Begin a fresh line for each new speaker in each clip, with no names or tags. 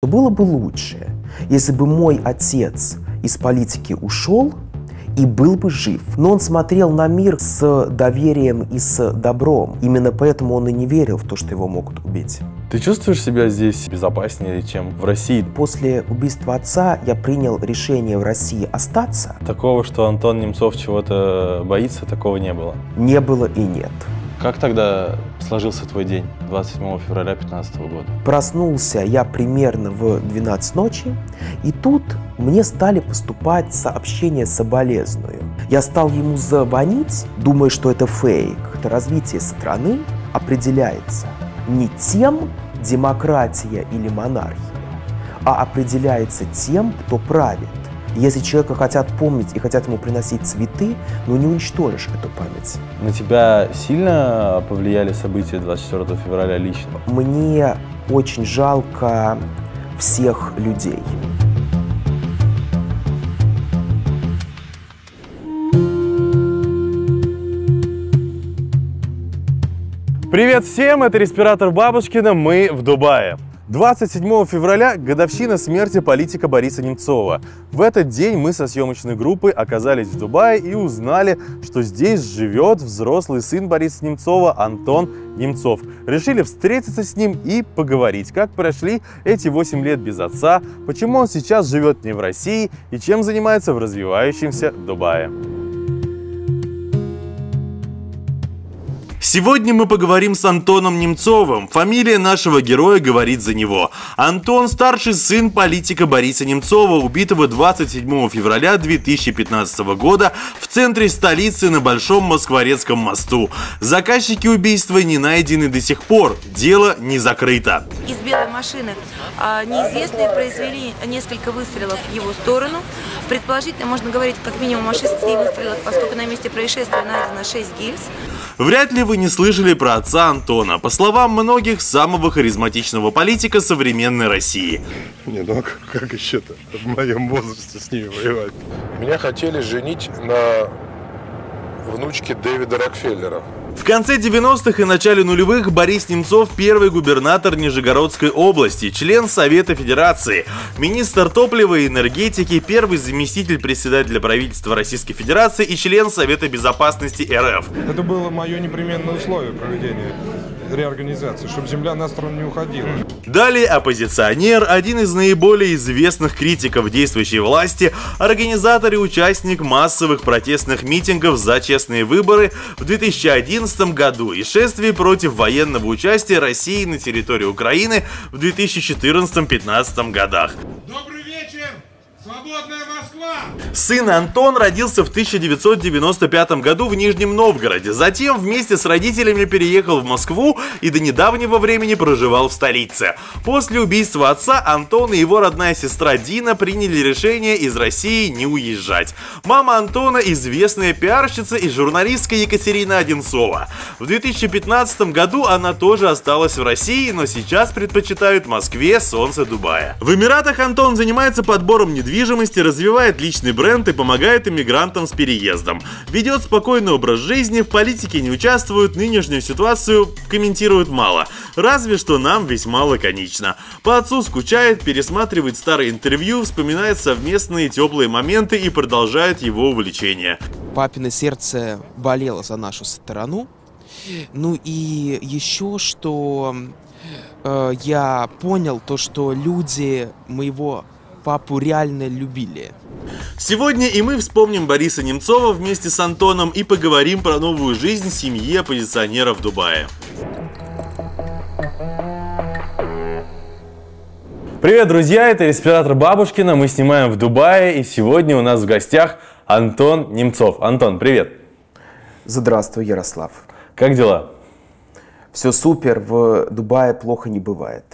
То было бы лучше, если бы мой отец из политики ушел и был бы жив. Но он смотрел на мир с доверием и с добром. Именно поэтому он и не верил в то, что его могут убить.
Ты чувствуешь себя здесь безопаснее, чем в
России? После убийства отца я принял решение в России остаться. Такого, что
Антон Немцов чего-то боится, такого не было?
Не было и нет.
Как тогда сложился твой день 27 февраля 2015 года?
Проснулся я примерно в 12 ночи, и тут мне стали поступать сообщения соболезную. Я стал ему звонить, думая, что это фейк. Это развитие страны определяется не тем, демократия или монархия, а определяется тем, кто правит. Если человека хотят помнить и хотят ему приносить цветы, но ну, не уничтожишь эту память.
На тебя сильно повлияли события 24 февраля лично?
Мне очень жалко всех людей.
Привет всем, это Респиратор Бабушкина, мы в Дубае. 27 февраля – годовщина смерти политика Бориса Немцова. В этот день мы со съемочной группой оказались в Дубае и узнали, что здесь живет взрослый сын Бориса Немцова Антон Немцов. Решили встретиться с ним и поговорить, как прошли эти 8 лет без отца, почему он сейчас живет не в России и чем занимается в развивающемся Дубае. Сегодня мы поговорим с Антоном Немцовым. Фамилия нашего героя говорит за него. Антон – старший сын политика Бориса Немцова, убитого 27 февраля 2015 года в центре столицы на Большом Москворецком мосту. Заказчики убийства не найдены до сих пор. Дело не закрыто. Из белой машины а, неизвестные произвели несколько выстрелов в его сторону. Предположительно, можно говорить как минимум о шести выстрелах, поскольку на месте происшествия найдено 6 гильз. Вряд ли вы не слышали про отца Антона, по словам многих, самого харизматичного политика современной России.
Не, ну а как, как еще-то в моем возрасте с ними воевать? Меня хотели женить на внучке Дэвида Рокфеллера.
В конце 90-х и начале нулевых Борис Немцов – первый губернатор Нижегородской области, член Совета Федерации, министр топлива и энергетики, первый заместитель председателя правительства Российской Федерации и член Совета Безопасности РФ. Это было мое непременное условие проведения реорганизации, чтобы земля на сторону не уходила. Далее оппозиционер, один из наиболее известных критиков действующей власти, организатор и участник массовых протестных митингов за честные выборы в 2011 году и шествий против военного участия России на территории Украины в 2014-2015 годах. Добрый вечер! Свободная Москва! Сын Антон родился в 1995 году в Нижнем Новгороде, затем вместе с родителями переехал в Москву и до недавнего времени проживал в столице. После убийства отца Антон и его родная сестра Дина приняли решение из России не уезжать. Мама Антона – известная пиарщица и журналистка Екатерина Одинцова. В 2015 году она тоже осталась в России, но сейчас предпочитает Москве солнце Дубая. В Эмиратах Антон занимается подбором недвижимости, развивает отличный бренд и помогает иммигрантам с переездом. Ведет спокойный образ жизни, в политике не участвует, нынешнюю ситуацию комментирует мало. Разве что нам весьма лаконично. По отцу скучает, пересматривает старые интервью, вспоминает совместные теплые моменты и продолжает его увлечение.
Папина сердце болело за нашу страну. Ну и еще что э, я понял, то что люди моего папу реально любили. Сегодня и мы вспомним Бориса
Немцова вместе с Антоном и поговорим про новую жизнь семьи оппозиционера в Дубае. Привет, друзья! Это респиратор Бабушкина. Мы снимаем в Дубае, и сегодня у нас в гостях Антон
Немцов. Антон, привет! Здравствуй, Ярослав. Как дела? Все супер, в Дубае плохо не бывает.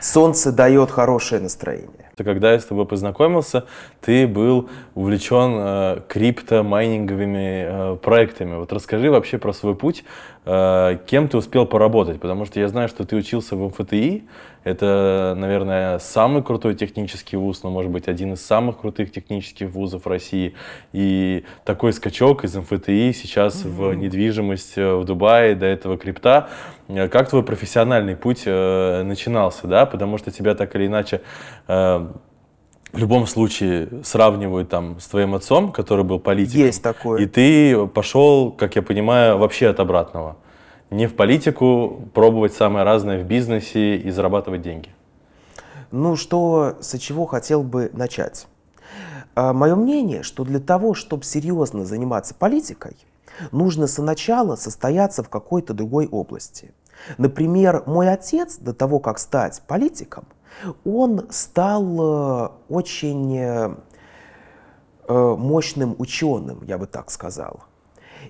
Солнце дает хорошее настроение.
Когда я с тобой познакомился, ты был увлечен э, крипто-майнинговыми э, проектами. Вот расскажи вообще про свой путь Э, кем ты успел поработать? Потому что я знаю, что ты учился в МФТИ. Это, наверное, самый крутой технический вуз, но, может быть, один из самых крутых технических вузов России. И такой скачок из МФТИ сейчас угу. в недвижимость э, в Дубае, до этого крипта. Э, как твой профессиональный путь начинался, да? Потому что тебя так или иначе в любом случае сравнивают там с твоим отцом, который был политиком. Есть такое. И ты пошел, как я понимаю, вообще от обратного. Не в политику, пробовать самое разное в бизнесе и зарабатывать деньги.
Ну, что, с чего хотел бы начать? А, Мое мнение, что для того, чтобы серьезно заниматься политикой, нужно сначала состояться в какой-то другой области. Например, мой отец до того, как стать политиком – он стал э, очень э, э, мощным ученым, я бы так сказал.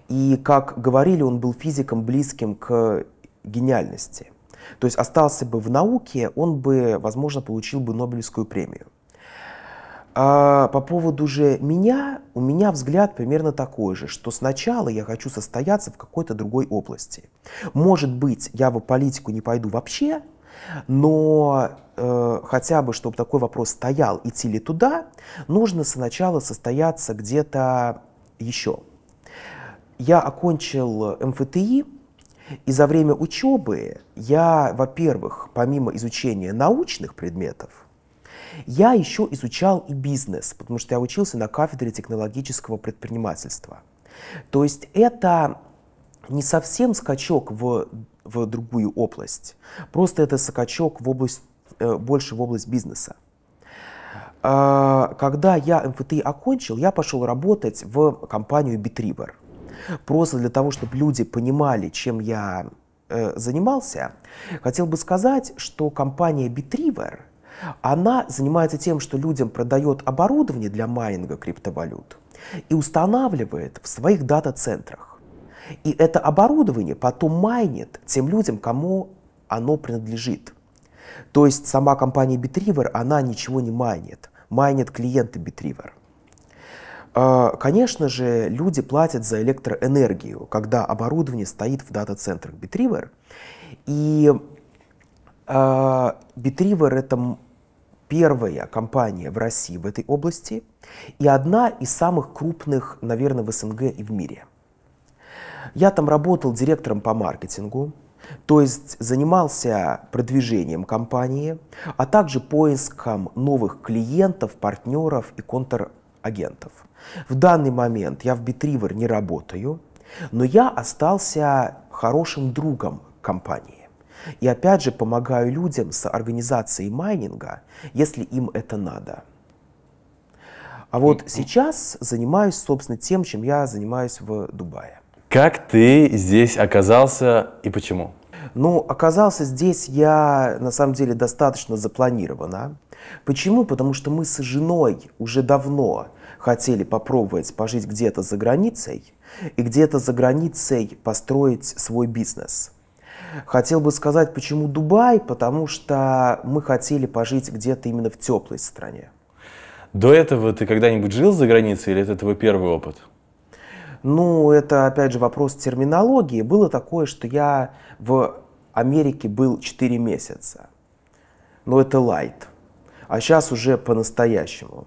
И, как говорили, он был физиком, близким к гениальности. То есть остался бы в науке, он бы, возможно, получил бы Нобелевскую премию. А по поводу же меня, у меня взгляд примерно такой же, что сначала я хочу состояться в какой-то другой области. Может быть, я в политику не пойду вообще, но э, хотя бы, чтобы такой вопрос стоял, идти ли туда, нужно сначала состояться где-то еще. Я окончил МФТИ, и за время учебы я, во-первых, помимо изучения научных предметов, я еще изучал и бизнес, потому что я учился на кафедре технологического предпринимательства. То есть это не совсем скачок в в другую область. Просто это сокачок в область, э, больше в область бизнеса. А, когда я МФТ окончил, я пошел работать в компанию Bitriver. Просто для того, чтобы люди понимали, чем я э, занимался, хотел бы сказать, что компания Bitriver, она занимается тем, что людям продает оборудование для майнинга криптовалют и устанавливает в своих дата-центрах. И это оборудование потом майнит тем людям, кому оно принадлежит. То есть сама компания Bitriver, она ничего не майнит. Майнит клиенты Bitriver. А, конечно же, люди платят за электроэнергию, когда оборудование стоит в дата-центрах Bitriver. И Bitriver а, — это первая компания в России в этой области и одна из самых крупных, наверное, в СНГ и в мире – я там работал директором по маркетингу, то есть занимался продвижением компании, а также поиском новых клиентов, партнеров и контрагентов. В данный момент я в Bitriver не работаю, но я остался хорошим другом компании. И опять же помогаю людям с организацией майнинга, если им это надо. А вот сейчас занимаюсь, собственно, тем, чем я занимаюсь в Дубае.
Как ты здесь оказался и почему?
Ну, оказался здесь я, на самом деле, достаточно запланированно. Почему? Потому что мы с женой уже давно хотели попробовать пожить где-то за границей и где-то за границей построить свой бизнес. Хотел бы сказать, почему Дубай, потому что мы хотели пожить где-то именно в теплой стране.
До этого ты когда-нибудь жил за границей или это твой первый опыт?
Ну, это, опять же, вопрос терминологии. Было такое, что я в Америке был 4 месяца. Но это лайт. А сейчас уже по-настоящему.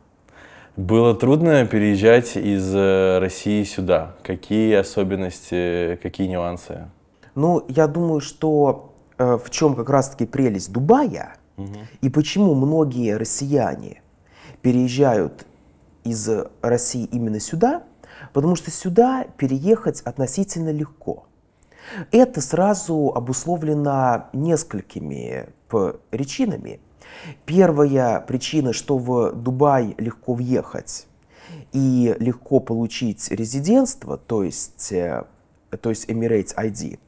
Было трудно переезжать из э, России сюда. Какие особенности, какие нюансы?
Ну, я думаю, что э, в чем как раз-таки прелесть Дубая угу. и почему многие россияне переезжают из России именно сюда – Потому что сюда переехать относительно легко. Это сразу обусловлено несколькими причинами. Первая причина, что в Дубай легко въехать и легко получить резидентство, то есть, э, то есть Emirates ID.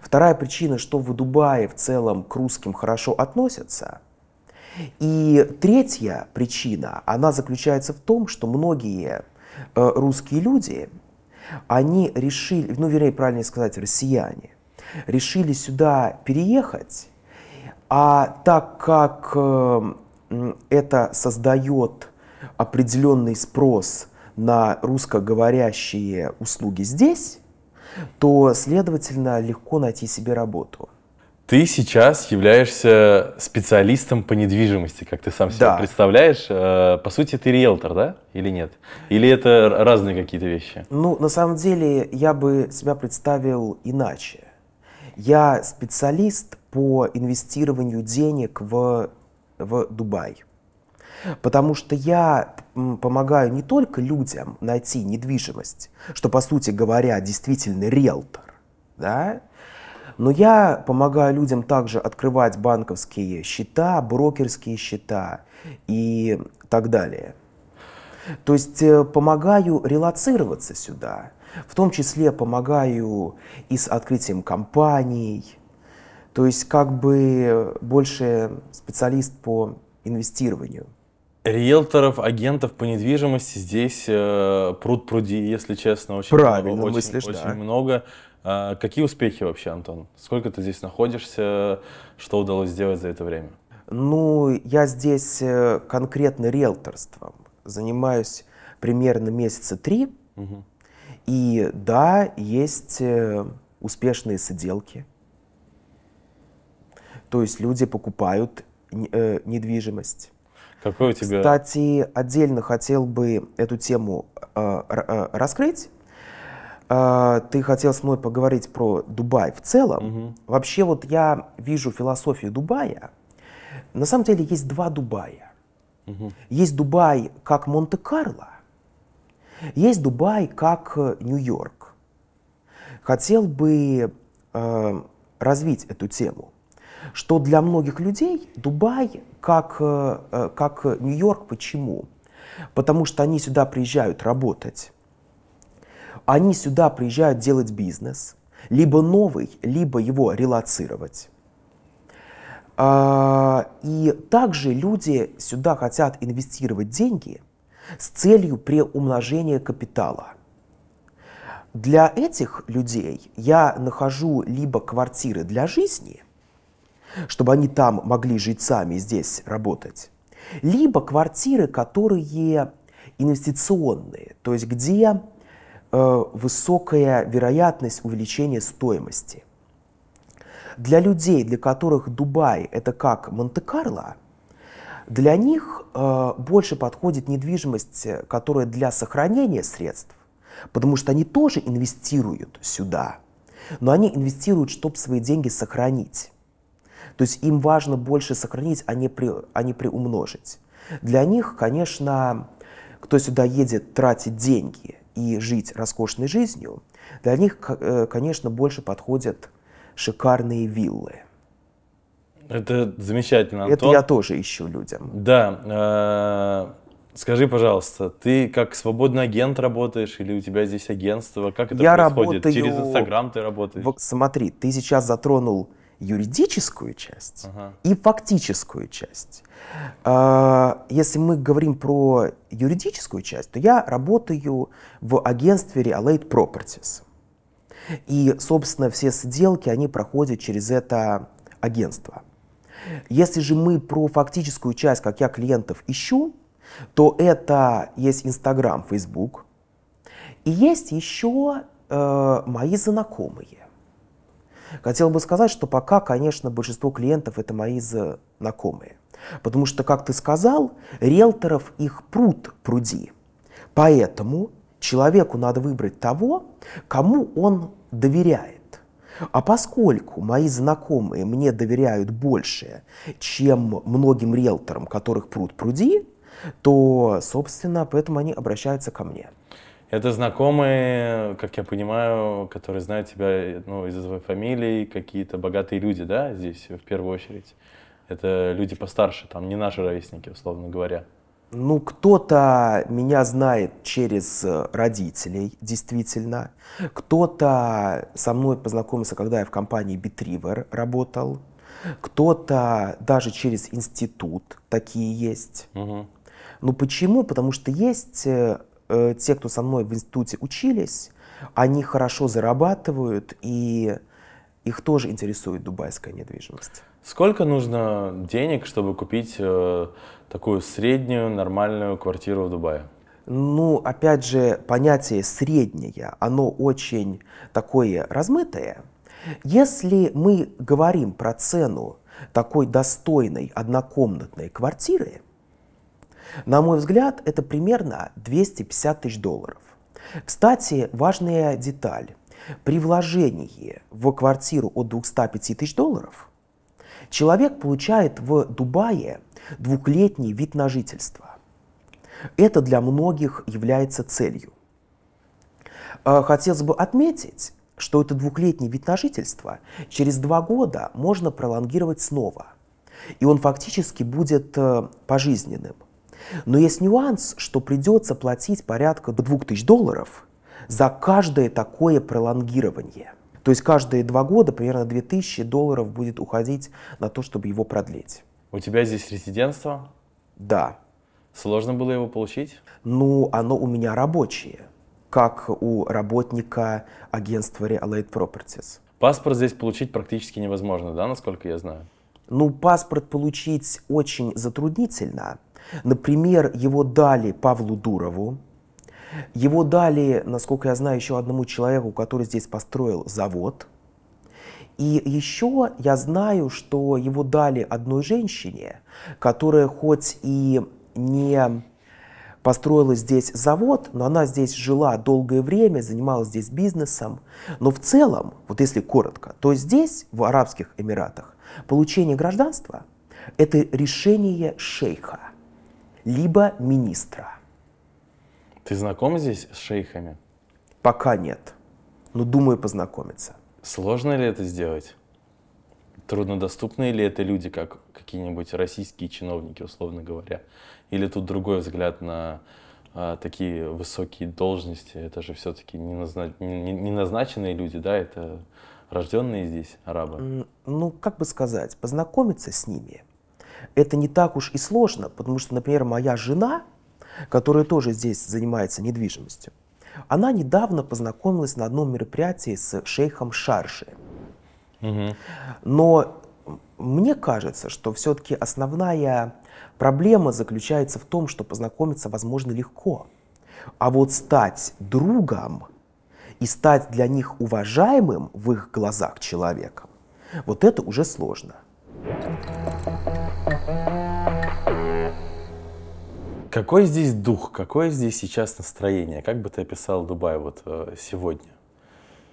Вторая причина, что в Дубае в целом к русским хорошо относятся. И третья причина, она заключается в том, что многие Э, русские люди, они решили, ну, вернее, правильно сказать, россияне, решили сюда переехать, а так как э, это создает определенный спрос на русскоговорящие услуги здесь, то, следовательно, легко найти себе работу –
ты сейчас являешься специалистом по недвижимости, как ты сам себе да. представляешь. Э, по сути, ты риэлтор, да? Или нет? Или это разные какие-то вещи?
Ну, на самом деле, я бы себя представил иначе. Я специалист по инвестированию денег в, в Дубай. Потому что я помогаю не только людям найти недвижимость, что, по сути говоря, действительно риэлтор, да, но я помогаю людям также открывать банковские счета, брокерские счета и так далее. То есть э, помогаю релацироваться сюда, в том числе помогаю и с открытием компаний, то есть как бы больше специалист по инвестированию.
Риэлторов, агентов по недвижимости здесь э, пруд пруди, если честно, очень Правильно много. Очень, мыслишь, очень да. много. А какие успехи вообще, Антон? Сколько ты здесь находишься? Что удалось сделать за это время?
Ну, я здесь э, конкретно риэлторством занимаюсь примерно месяца три. Угу. И да, есть э, успешные сиделки. То есть люди покупают э, недвижимость. Какой у тебя? Кстати, отдельно хотел бы эту тему раскрыть а, ты хотел с мной поговорить про Дубай в целом. Угу. Вообще вот я вижу философию Дубая. На самом деле есть два Дубая. Угу. Есть Дубай как Монте-Карло, есть Дубай как э, Нью-Йорк. Хотел бы э, развить эту тему, что для многих людей Дубай как, э, э как Нью-Йорк. Почему? Потому что они сюда приезжают работать они сюда приезжают делать бизнес, либо новый, либо его релацировать. А, и также люди сюда хотят инвестировать деньги с целью преумножения капитала. Для этих людей я нахожу либо квартиры для жизни, чтобы они там могли жить сами здесь работать, либо квартиры, которые инвестиционные, то есть где Э, высокая вероятность увеличения стоимости. Для людей, для которых Дубай это как Монте-Карло, для них э, больше подходит недвижимость, которая для сохранения средств, потому что они тоже инвестируют сюда, но они инвестируют, чтобы свои деньги сохранить. То есть им важно больше сохранить, а не, при, а не приумножить. Для них, конечно, кто сюда едет, тратит деньги и жить роскошной жизнью, для них, э, конечно, больше подходят шикарные виллы.
Это замечательно, Антон. Это я
тоже ищу людям.
Да. Э, скажи, пожалуйста, ты как свободный агент работаешь или у тебя здесь агентство? Как это я происходит? Работаю... Через Инстаграм ты
работаешь? Вот, смотри, ты сейчас затронул юридическую часть ага. и фактическую часть. А, если мы говорим про юридическую часть, то я работаю в агентстве Realate Properties. И, собственно, все сделки, они проходят через это агентство. Если же мы про фактическую часть, как я клиентов ищу, то это есть Instagram, Facebook, И есть еще э, мои знакомые. Хотел бы сказать, что пока, конечно, большинство клиентов это мои знакомые. Потому что, как ты сказал, риэлторов их пруд пруди. Поэтому человеку надо выбрать того, кому он доверяет. А поскольку мои знакомые мне доверяют больше, чем многим риэлторам, которых пруд пруди, то, собственно, поэтому они обращаются ко мне.
Это знакомые, как я понимаю, которые знают тебя ну, из-за твоей фамилии, какие-то богатые люди, да, здесь в первую очередь. Это люди постарше, там не наши ровесники, условно говоря.
Ну, кто-то меня знает через э, родителей, действительно. Кто-то со мной познакомился, когда я в компании Bitriver работал. Кто-то даже через институт, такие есть. Угу. Ну почему? Потому что есть э, э, те, кто со мной в институте учились, они хорошо зарабатывают, и их тоже интересует дубайская недвижимость.
Сколько нужно денег, чтобы купить э, такую среднюю нормальную квартиру в Дубае?
Ну, опять же, понятие «среднее», оно очень такое размытое. Если мы говорим про цену такой достойной однокомнатной квартиры, на мой взгляд, это примерно 250 тысяч долларов. Кстати, важная деталь. При вложении в квартиру от 205 тысяч долларов человек получает в Дубае двухлетний вид на жительство. Это для многих является целью. А, хотелось бы отметить, что это двухлетний вид на жительство через два года можно пролонгировать снова, и он фактически будет э, пожизненным. Но есть нюанс, что придется платить порядка до 2000 долларов за каждое такое пролонгирование. То есть каждые два года примерно 2000 долларов будет уходить на то, чтобы его продлить. У тебя здесь резидентство? Да. Сложно было его получить? Ну, оно у меня рабочее, как у работника агентства Realate Properties.
Паспорт здесь получить практически невозможно, да, насколько я знаю?
Ну, паспорт получить очень затруднительно, Например, его дали Павлу Дурову, его дали, насколько я знаю, еще одному человеку, который здесь построил завод. И еще я знаю, что его дали одной женщине, которая хоть и не построила здесь завод, но она здесь жила долгое время, занималась здесь бизнесом. Но в целом, вот если коротко, то здесь, в Арабских Эмиратах, получение гражданства – это решение шейха – либо министра. Ты знаком здесь с шейхами? Пока нет, но думаю познакомиться.
Сложно ли это сделать? Труднодоступны ли это люди, как какие-нибудь российские чиновники, условно говоря? Или тут другой взгляд на а, такие высокие должности? Это же все-таки не, назна... не, не назначенные люди, да? Это рожденные здесь арабы?
Ну, как бы сказать, познакомиться с ними – это не так уж и сложно, потому что, например, моя жена, которая тоже здесь занимается недвижимостью, она недавно познакомилась на одном мероприятии с шейхом Шарши. Но мне кажется, что все-таки основная проблема заключается в том, что познакомиться возможно легко. А вот стать другом и стать для них уважаемым в их глазах человеком, вот это уже сложно. Thank
какой здесь дух, какое здесь сейчас настроение? Как бы ты описал Дубай вот э, сегодня?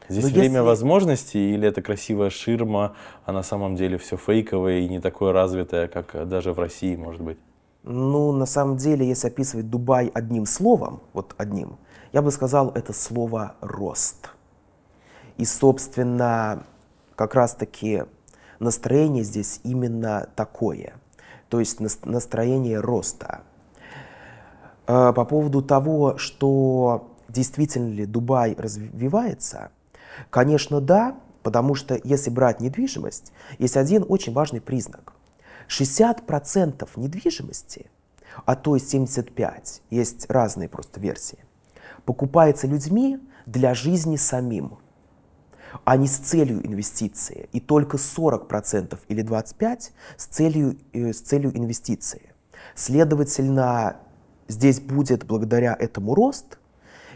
Здесь Но ну, время если... возможностей или это красивая ширма, а на самом деле все фейковое и не такое развитое, как э, даже в России, может быть?
Ну, на самом деле, если описывать Дубай одним словом, вот одним, я бы сказал, это слово «рост». И, собственно, как раз-таки настроение здесь именно такое, то есть настроение роста. Э, по поводу того, что действительно ли Дубай развивается, конечно, да, потому что если брать недвижимость, есть один очень важный признак. 60% недвижимости, а то и 75, есть разные просто версии, покупается людьми для жизни самим – а не с целью инвестиции. И только 40% или 25% с целью, э, с целью инвестиции. Следовательно, здесь будет благодаря этому рост,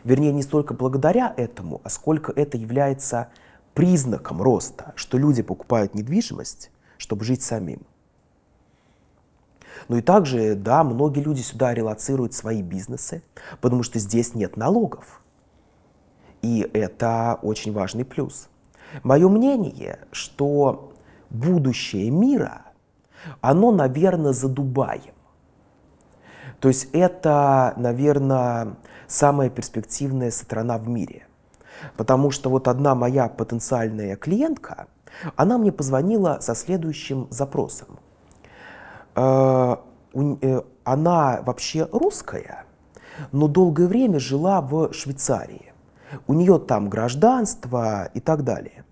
вернее, не столько благодаря этому, а сколько это является признаком роста, что люди покупают недвижимость, чтобы жить самим. Ну и также, да, многие люди сюда релацируют свои бизнесы, потому что здесь нет налогов. И это очень важный плюс. Мое мнение, что будущее мира, оно, наверное, за Дубаем. То есть это, наверное, самая перспективная страна в мире. Потому что вот одна моя потенциальная клиентка, она мне позвонила со следующим запросом. Э, э, она вообще русская, но долгое время жила в Швейцарии у нее там гражданство и так далее.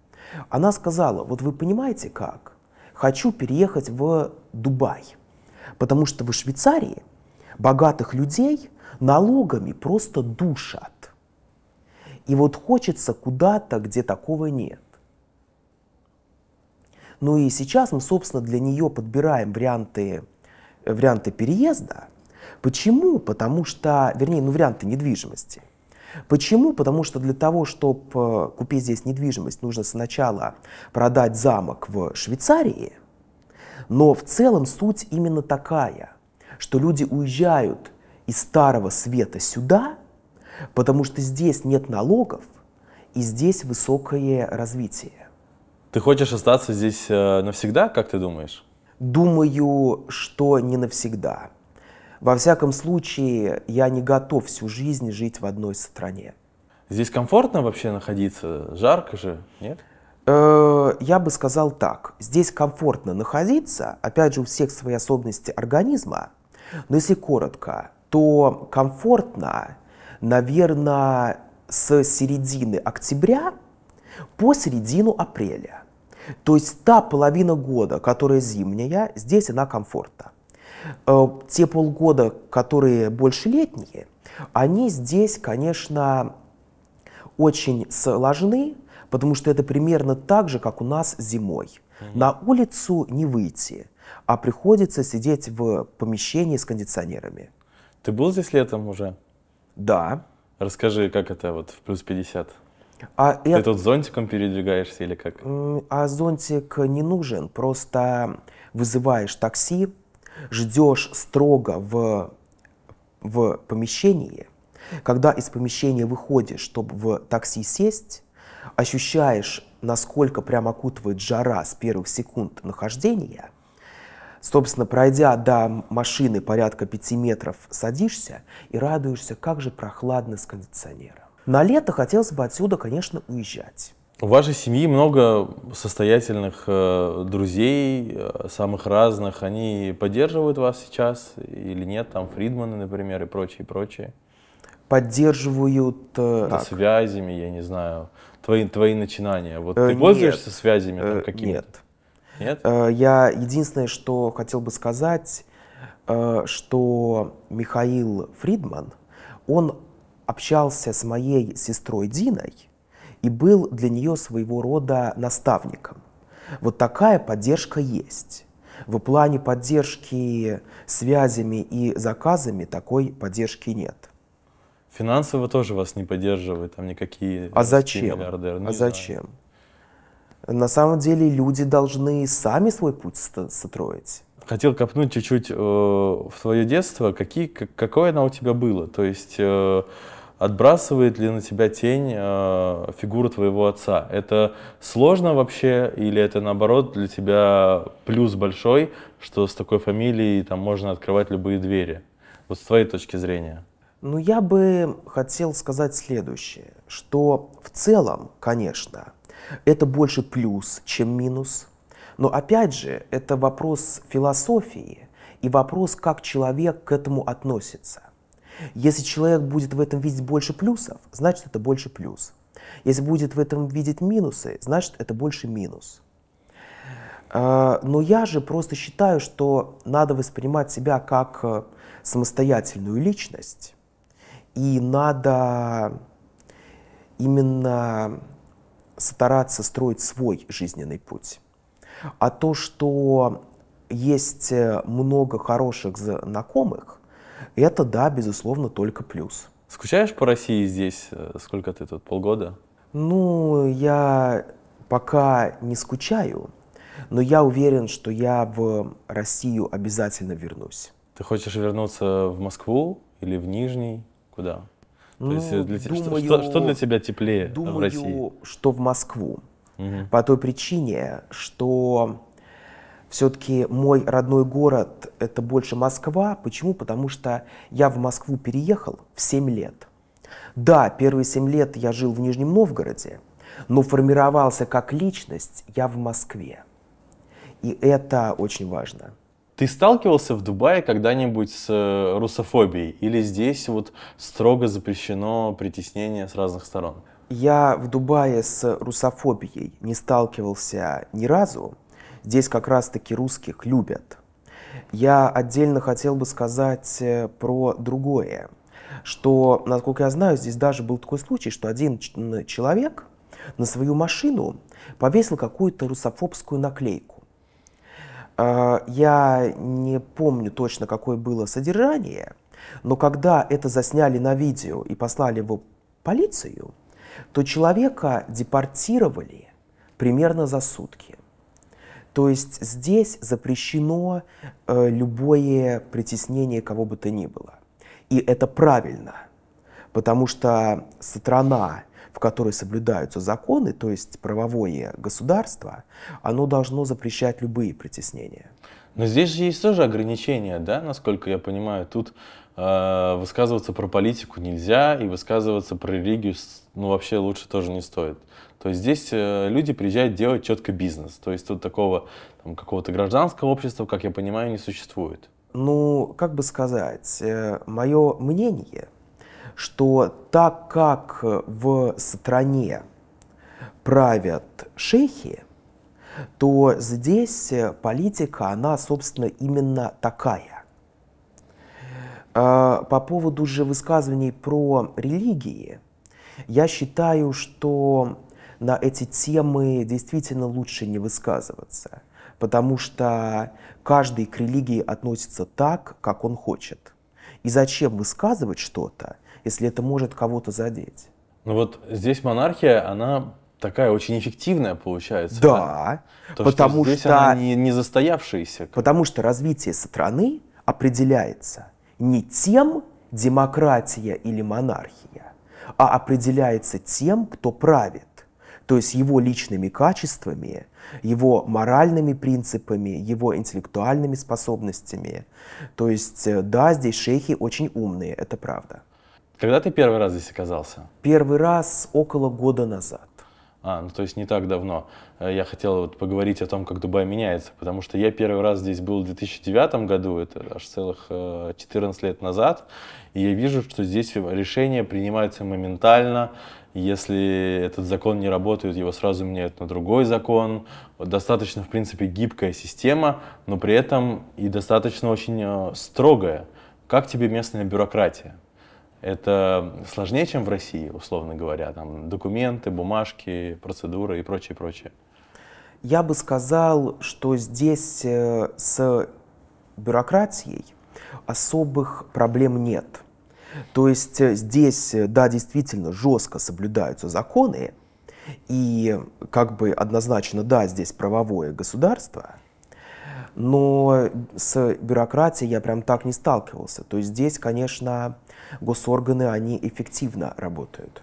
Она сказала, вот вы понимаете как? Хочу переехать в Дубай, потому что в Швейцарии богатых людей налогами просто душат. И вот хочется куда-то, где такого нет. Ну и сейчас мы, собственно, для нее подбираем варианты, э, варианты переезда. Почему? Потому что, вернее, ну варианты недвижимости. Почему? Потому что для того, чтобы э, купить здесь недвижимость, нужно сначала продать замок в Швейцарии, но в целом суть именно такая, что люди уезжают из Старого Света сюда, потому что здесь нет налогов и здесь высокое развитие.
Ты хочешь остаться здесь э, навсегда, как ты думаешь?
Думаю, что не навсегда. Во всяком случае, я не готов всю жизнь жить в одной стране. Здесь комфортно вообще находиться? Жарко же, нет? Э, я бы сказал так. Здесь комфортно находиться. Опять же, у всех свои особенности организма. Но если коротко, то комфортно, наверное, с середины октября по середину апреля. То есть та половина года, которая зимняя, здесь она комфортна. Э, те полгода, которые больше летние, они здесь, конечно, очень сложны, потому что это примерно так же, как у нас зимой. На улицу не выйти, а приходится сидеть в помещении с кондиционерами. Ты был здесь летом уже?
Да. Расскажи, как это вот в плюс 50? А Ты это... тут зонтиком передвигаешься или как?
А зонтик не нужен, просто вызываешь такси, ждешь строго в, в помещении, когда из помещения выходишь, чтобы в такси сесть, ощущаешь, насколько прям окутывает жара с первых секунд нахождения, собственно, пройдя до машины порядка пяти метров, садишься и радуешься, как же прохладно с кондиционером. На лето хотелось бы отсюда, конечно, уезжать.
У вашей семьи много состоятельных э, друзей, э, самых разных. Они поддерживают вас сейчас или нет? Там Фридманы, например, и прочее, прочее.
Поддерживают... Э, да,
связями, я не знаю. Твои, твои начинания. Вот э, ты пользуешься нет. связями там, э, какими-то? Э, нет. Нет?
Э, я единственное, что хотел бы сказать, что Михаил Фридман, он общался с моей сестрой Диной, и был для нее своего рода наставником. Вот такая поддержка есть. В плане поддержки связями и заказами такой поддержки нет.
Финансово тоже вас не поддерживают, там никакие а зачем? миллиардеры. Ну, а зачем?
На самом деле люди должны сами свой путь строить.
Хотел копнуть чуть-чуть э, в твое детство. Какие, какое оно у тебя было? То есть... Э, отбрасывает ли на тебя тень э, фигура твоего отца? Это сложно вообще или это наоборот для тебя плюс большой, что с такой фамилией там можно открывать любые двери? Вот с твоей точки зрения.
Ну, я бы хотел сказать следующее, что в целом, конечно, это больше плюс, чем минус. Но опять же, это вопрос философии и вопрос, как человек к этому относится. Если человек будет в этом видеть больше плюсов, значит это больше плюс. Если будет в этом видеть минусы, значит это больше минус. А, но я же просто считаю, что надо воспринимать себя как э, самостоятельную личность, и надо именно стараться строить свой жизненный путь. А то, что есть э, много хороших знакомых, это, да, безусловно, только плюс.
Скучаешь по России здесь? Э, сколько ты тут? Полгода?
Ну, я пока не скучаю, но я уверен, что я в Россию обязательно вернусь.
Ты хочешь вернуться
в Москву или в Нижний? Куда? Ну, То есть э, для думаю, что, что для тебя теплее думаю, в России? что в Москву. Угу. По той причине, что все-таки мой родной город — это больше Москва. Почему? Потому что я в Москву переехал в 7 лет. Да, первые 7 лет я жил в Нижнем Новгороде, но формировался как личность я в Москве. И это очень важно.
Ты сталкивался в Дубае когда-нибудь с э, русофобией? Или здесь вот строго запрещено притеснение с разных сторон?
Я в Дубае с русофобией не сталкивался ни разу здесь как раз-таки русских любят. Я отдельно хотел бы сказать э, про другое, что, насколько я знаю, здесь даже был такой случай, что один человек на свою машину повесил какую-то русофобскую наклейку. Э, я не помню точно, какое было содержание, но когда это засняли на видео и послали его полицию, то человека депортировали примерно за сутки. То есть здесь запрещено э, любое притеснение кого бы то ни было. И это правильно, потому что страна, в которой соблюдаются законы, то есть правовое государство, оно должно запрещать любые притеснения.
Но здесь же есть тоже ограничения, да, насколько я понимаю. Тут э, высказываться про политику нельзя, и высказываться про религию, ну, вообще лучше тоже не стоит. То есть здесь э, люди приезжают делать четко бизнес. То есть тут такого какого-то гражданского общества, как я понимаю, не существует.
Ну, как бы сказать, э, мое мнение, что так как в стране правят шейхи, то здесь э, политика, она, собственно, именно такая. А, по поводу же высказываний про религии, я считаю, что на эти темы действительно лучше не высказываться, потому что каждый к религии относится так, как он хочет. И зачем высказывать что-то, если это может кого-то задеть?
Ну вот здесь монархия, она такая очень эффективная получается. Да, да? То, потому что, здесь что она
не, не застоявшаяся. Потому что развитие страны определяется не тем, демократия или монархия, а определяется тем, кто правит то есть его личными качествами, его моральными принципами, его интеллектуальными способностями. То есть, э, да, здесь шейхи очень умные, это правда.
Когда ты первый раз здесь оказался?
Первый раз около года назад.
А, ну то есть не так давно. Э, я хотел вот поговорить о том, как Дубай меняется, потому что я первый раз здесь был в 2009 году, это аж целых 14 э, лет назад, и я вижу, что здесь решения принимаются моментально, если этот закон не работает, его сразу меняют на другой закон. Достаточно, в принципе, гибкая система, но при этом и достаточно очень э, строгая. Как тебе местная бюрократия? Это сложнее, чем в России, условно говоря, там документы, бумажки, процедуры и прочее, прочее.
Я бы сказал, что здесь э, с бюрократией особых проблем нет. То есть э, здесь, э, да, действительно жестко соблюдаются законы, и как бы однозначно, да, здесь правовое государство, но с бюрократией я прям так не сталкивался. То есть здесь, конечно, госорганы, они эффективно работают.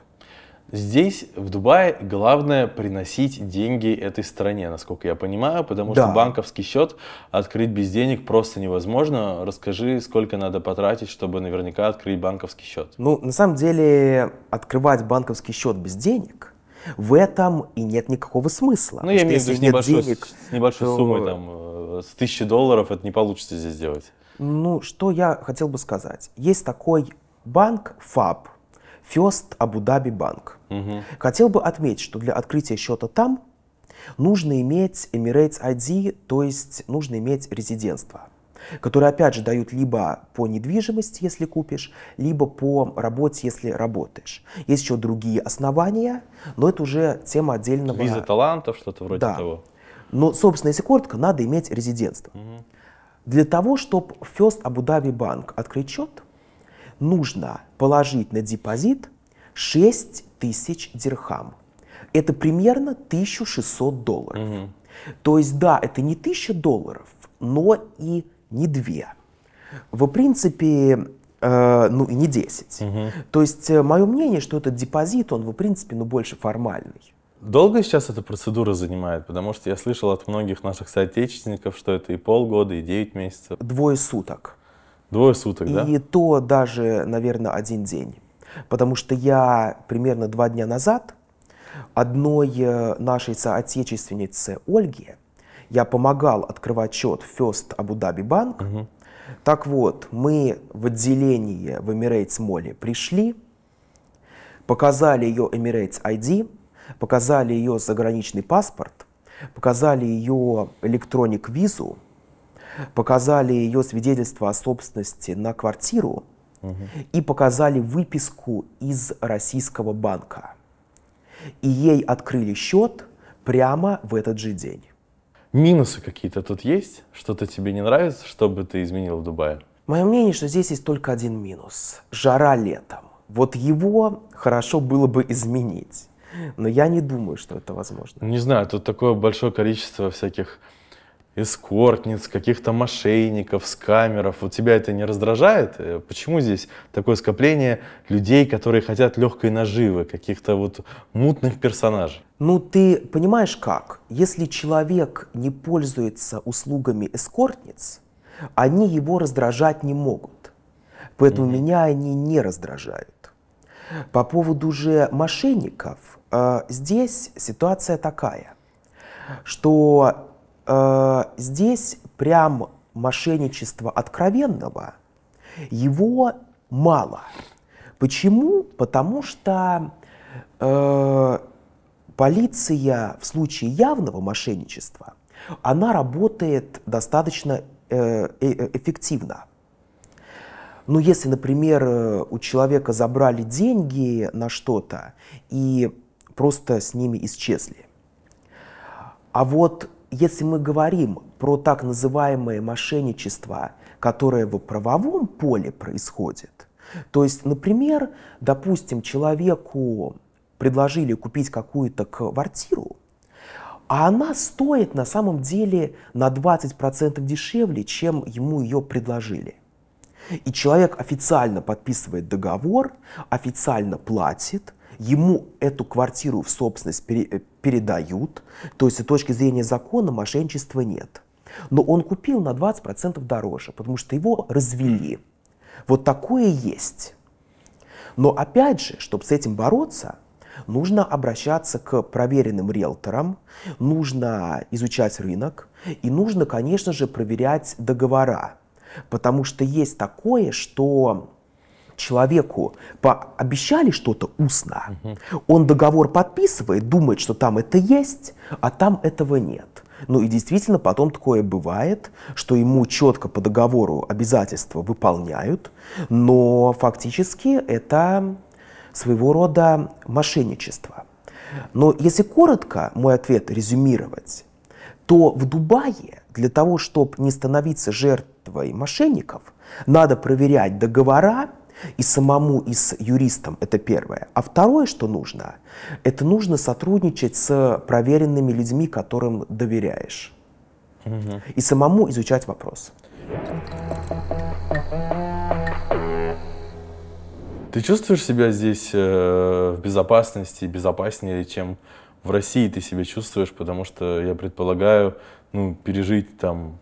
Здесь,
в Дубае, главное приносить деньги этой стране, насколько я понимаю, потому да. что банковский счет открыть без денег просто невозможно. Расскажи, сколько надо потратить, чтобы наверняка открыть банковский счет.
Ну, на самом деле, открывать банковский счет без денег в этом и нет никакого смысла. Ну, я имею в виду с небольшой, с небольшой то... суммой,
там, э, с тысячи долларов это не получится здесь сделать.
Ну, что я хотел бы сказать. Есть такой банк ФАБ, First Abu Dhabi Bank Угу. Хотел бы отметить, что для открытия счета там нужно иметь Emirates ID, то есть нужно иметь резидентство которое опять же, дают либо по недвижимости, если купишь, либо по работе, если работаешь. Есть еще другие основания, но это уже тема отдельного... Виза
талантов, что-то вроде да.
того. Но, собственно, если коротко, надо иметь резидентство. Угу. Для того, чтобы First Abu Dhabi Bank открыть счет, нужно положить на депозит 6 тысяч дирхам. Это примерно 1600 долларов. Угу. То есть, да, это не 1000 долларов, но и не 2. В принципе, э, ну и не 10. Угу. То есть, э, мое мнение, что этот депозит, он, в принципе, ну больше формальный.
Долго сейчас эта процедура занимает? Потому что я слышал от многих наших соотечественников, что это и полгода, и 9 месяцев. Двое суток. Двое суток, и да? И
то даже, наверное, один день потому что я примерно два дня назад одной э, нашей соотечественнице Ольге я помогал открывать счет в First Abu Dhabi Bank. Угу. Так вот, мы в отделение в Emirates Моле пришли, показали ее Emirates ID, показали ее заграничный паспорт, показали ее электроник визу, показали ее свидетельство о собственности на квартиру – и показали выписку из российского банка. И ей открыли счет прямо в этот же день. Минусы какие-то тут есть?
Что-то тебе не нравится, что бы ты изменил в Дубае?
Мое мнение, что здесь есть только один минус. Жара летом. Вот его хорошо было бы изменить. Но я не думаю, что это возможно.
Не знаю, тут такое большое количество всяких эскортниц, каких-то мошенников, скамеров. Вот тебя это не раздражает? Э, почему здесь такое скопление людей, которые хотят легкой наживы, каких-то вот
мутных персонажей? Ну, ты понимаешь как? Если человек не пользуется услугами эскортниц, они его раздражать не могут. Поэтому mm-hmm. меня они не раздражают. По поводу же мошенников, э, здесь ситуация такая, что Э, здесь прям мошенничество откровенного его мало. Почему? Потому что э, полиция в случае явного мошенничества, она работает достаточно э, э эффективно. Ну, если, например, э, у человека забрали деньги на что-то и просто с ними исчезли. А вот если мы говорим про так называемое мошенничество, которое в правовом поле происходит, то есть, например, допустим, человеку предложили купить какую-то квартиру, а она стоит на самом деле на 20% дешевле, чем ему ее предложили. И человек официально подписывает договор, официально платит, ему эту квартиру в собственность передают, то есть с точки зрения закона мошенничества нет. Но он купил на 20% дороже, потому что его развели. Вот такое есть. Но опять же, чтобы с этим бороться, нужно обращаться к проверенным риэлторам, нужно изучать рынок и нужно, конечно же, проверять договора. Потому что есть такое, что человеку пообещали что-то устно, он договор подписывает, думает, что там это есть, а там этого нет. Ну и действительно, потом такое бывает, что ему четко по договору обязательства выполняют, но фактически это своего рода мошенничество. Но если коротко мой ответ резюмировать, то в Дубае для того, чтобы не становиться жертвой мошенников, надо проверять договора и самому, и с юристом, это первое. А второе, что нужно, это нужно сотрудничать с проверенными людьми, которым доверяешь. Угу. И самому изучать вопрос.
Ты чувствуешь себя здесь э, в безопасности, безопаснее, чем в России ты себя чувствуешь? Потому что, я предполагаю, ну, пережить там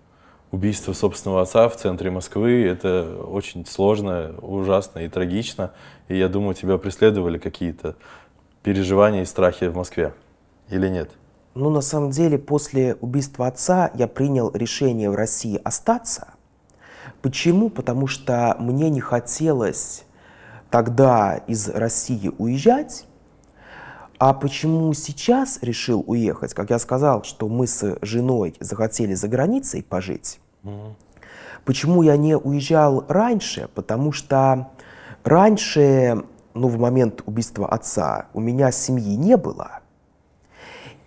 убийство собственного отца в центре Москвы. Это очень сложно, ужасно и трагично. И я думаю, тебя преследовали какие-то переживания и страхи в Москве. Или нет?
Ну, на самом деле, после убийства отца я принял решение в России остаться. Почему? Потому что мне не хотелось тогда из России уезжать. А почему сейчас решил уехать? Как я сказал, что мы с женой захотели за границей пожить. Mm. Почему я не уезжал раньше? Потому что раньше, ну, в момент убийства отца, у меня семьи не было.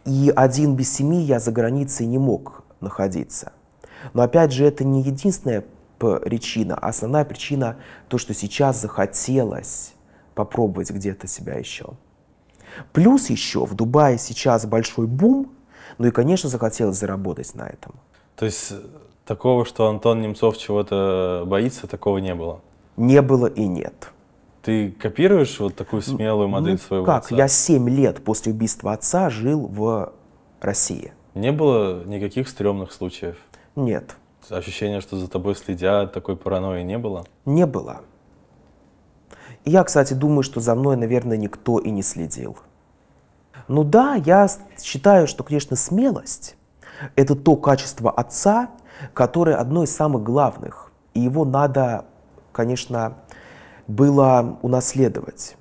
И один без семьи я за границей не мог находиться. Но опять же, это не единственная причина. Основная причина то, что сейчас захотелось попробовать где-то себя еще. Плюс еще в Дубае сейчас большой бум, ну и, конечно, захотелось заработать на этом.
То есть э, такого, что Антон Немцов чего-то боится, такого не было?
Не было и нет.
Ты копируешь вот такую смелую модель ну, своего как? отца? Я
7 лет после убийства отца жил в России.
Не было никаких стрёмных случаев? Нет. Ощущение, что за тобой следят, такой паранойи не было?
Не было. Я, кстати, думаю, что за мной, наверное, никто и не следил. Ну да, я считаю, что, конечно, смелость — это то качество отца, которое одно из самых главных, и его надо, конечно, было унаследовать.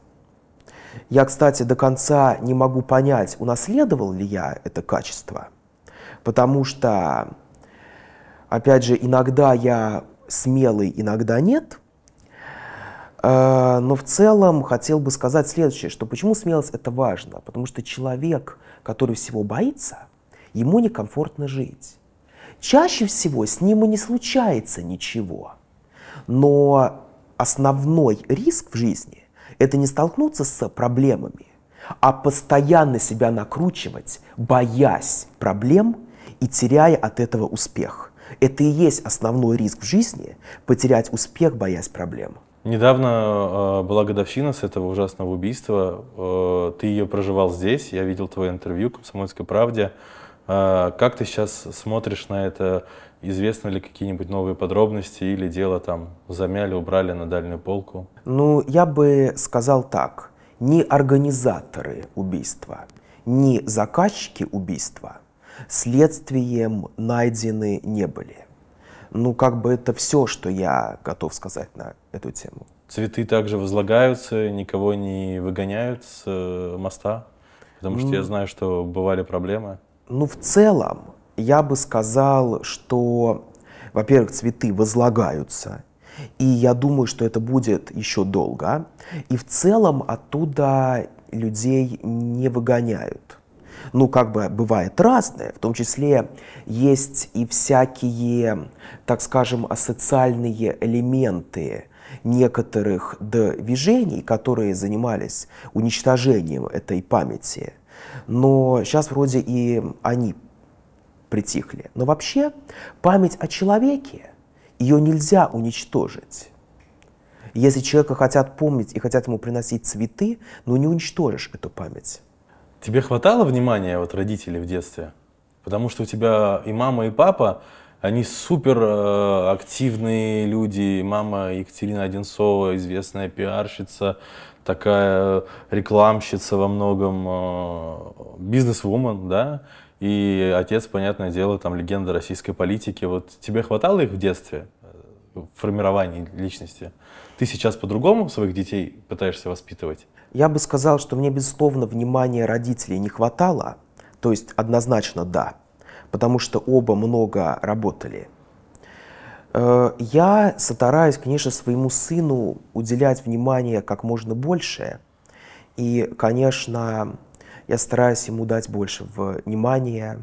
Я, кстати, до конца не могу понять, унаследовал ли я это качество, потому что, опять же, иногда я смелый, иногда нет — а, но в целом хотел бы сказать следующее, что почему смелость это важно? Потому что человек, который всего боится, ему некомфортно жить. Чаще всего с ним и не случается ничего. Но основной риск в жизни – это не столкнуться с проблемами, а постоянно себя накручивать, боясь проблем и теряя от этого успех. Это и есть основной риск в жизни – потерять успех, боясь проблем.
Недавно э, была годовщина с этого ужасного убийства. Э, ты ее проживал здесь, я видел твое интервью в «Комсомольской правде». Э, как ты сейчас смотришь на это? Известны ли какие-нибудь новые подробности или дело там замяли, убрали на дальнюю
полку? Ну, я бы сказал так. Ни организаторы убийства, ни заказчики убийства следствием найдены не были. Ну, как бы это все, что я готов сказать на эту тему.
Цветы также возлагаются, никого не выгоняют с э, моста, потому что ну, я знаю, что бывали проблемы.
Ну, в целом, я бы сказал, что, во-первых, цветы возлагаются, и я думаю, что это будет еще долго. И в целом оттуда людей не выгоняют. Ну, как бы бывает разное, в том числе есть и всякие, так скажем, асоциальные элементы, некоторых движений, которые занимались уничтожением этой памяти. Но сейчас вроде и они притихли. Но вообще память о человеке, ее нельзя уничтожить. Если человека хотят помнить и хотят ему приносить цветы, ну не уничтожишь эту память.
Тебе хватало внимания вот родителей в детстве? Потому что у тебя и мама, и папа они супер э, активные люди. Мама Екатерина Одинцова, известная пиарщица, такая рекламщица во многом, э, бизнес-вумен, да. И отец, понятное дело, там легенда российской политики. Вот тебе хватало их в детстве, э, формирования личности? Ты сейчас по-другому своих детей пытаешься воспитывать?
Я бы сказал, что мне, безусловно, внимания родителей не хватало. То есть однозначно да потому что оба много работали. Э, я стараюсь, конечно, своему сыну уделять внимание как можно больше. И, конечно, я стараюсь ему дать больше внимания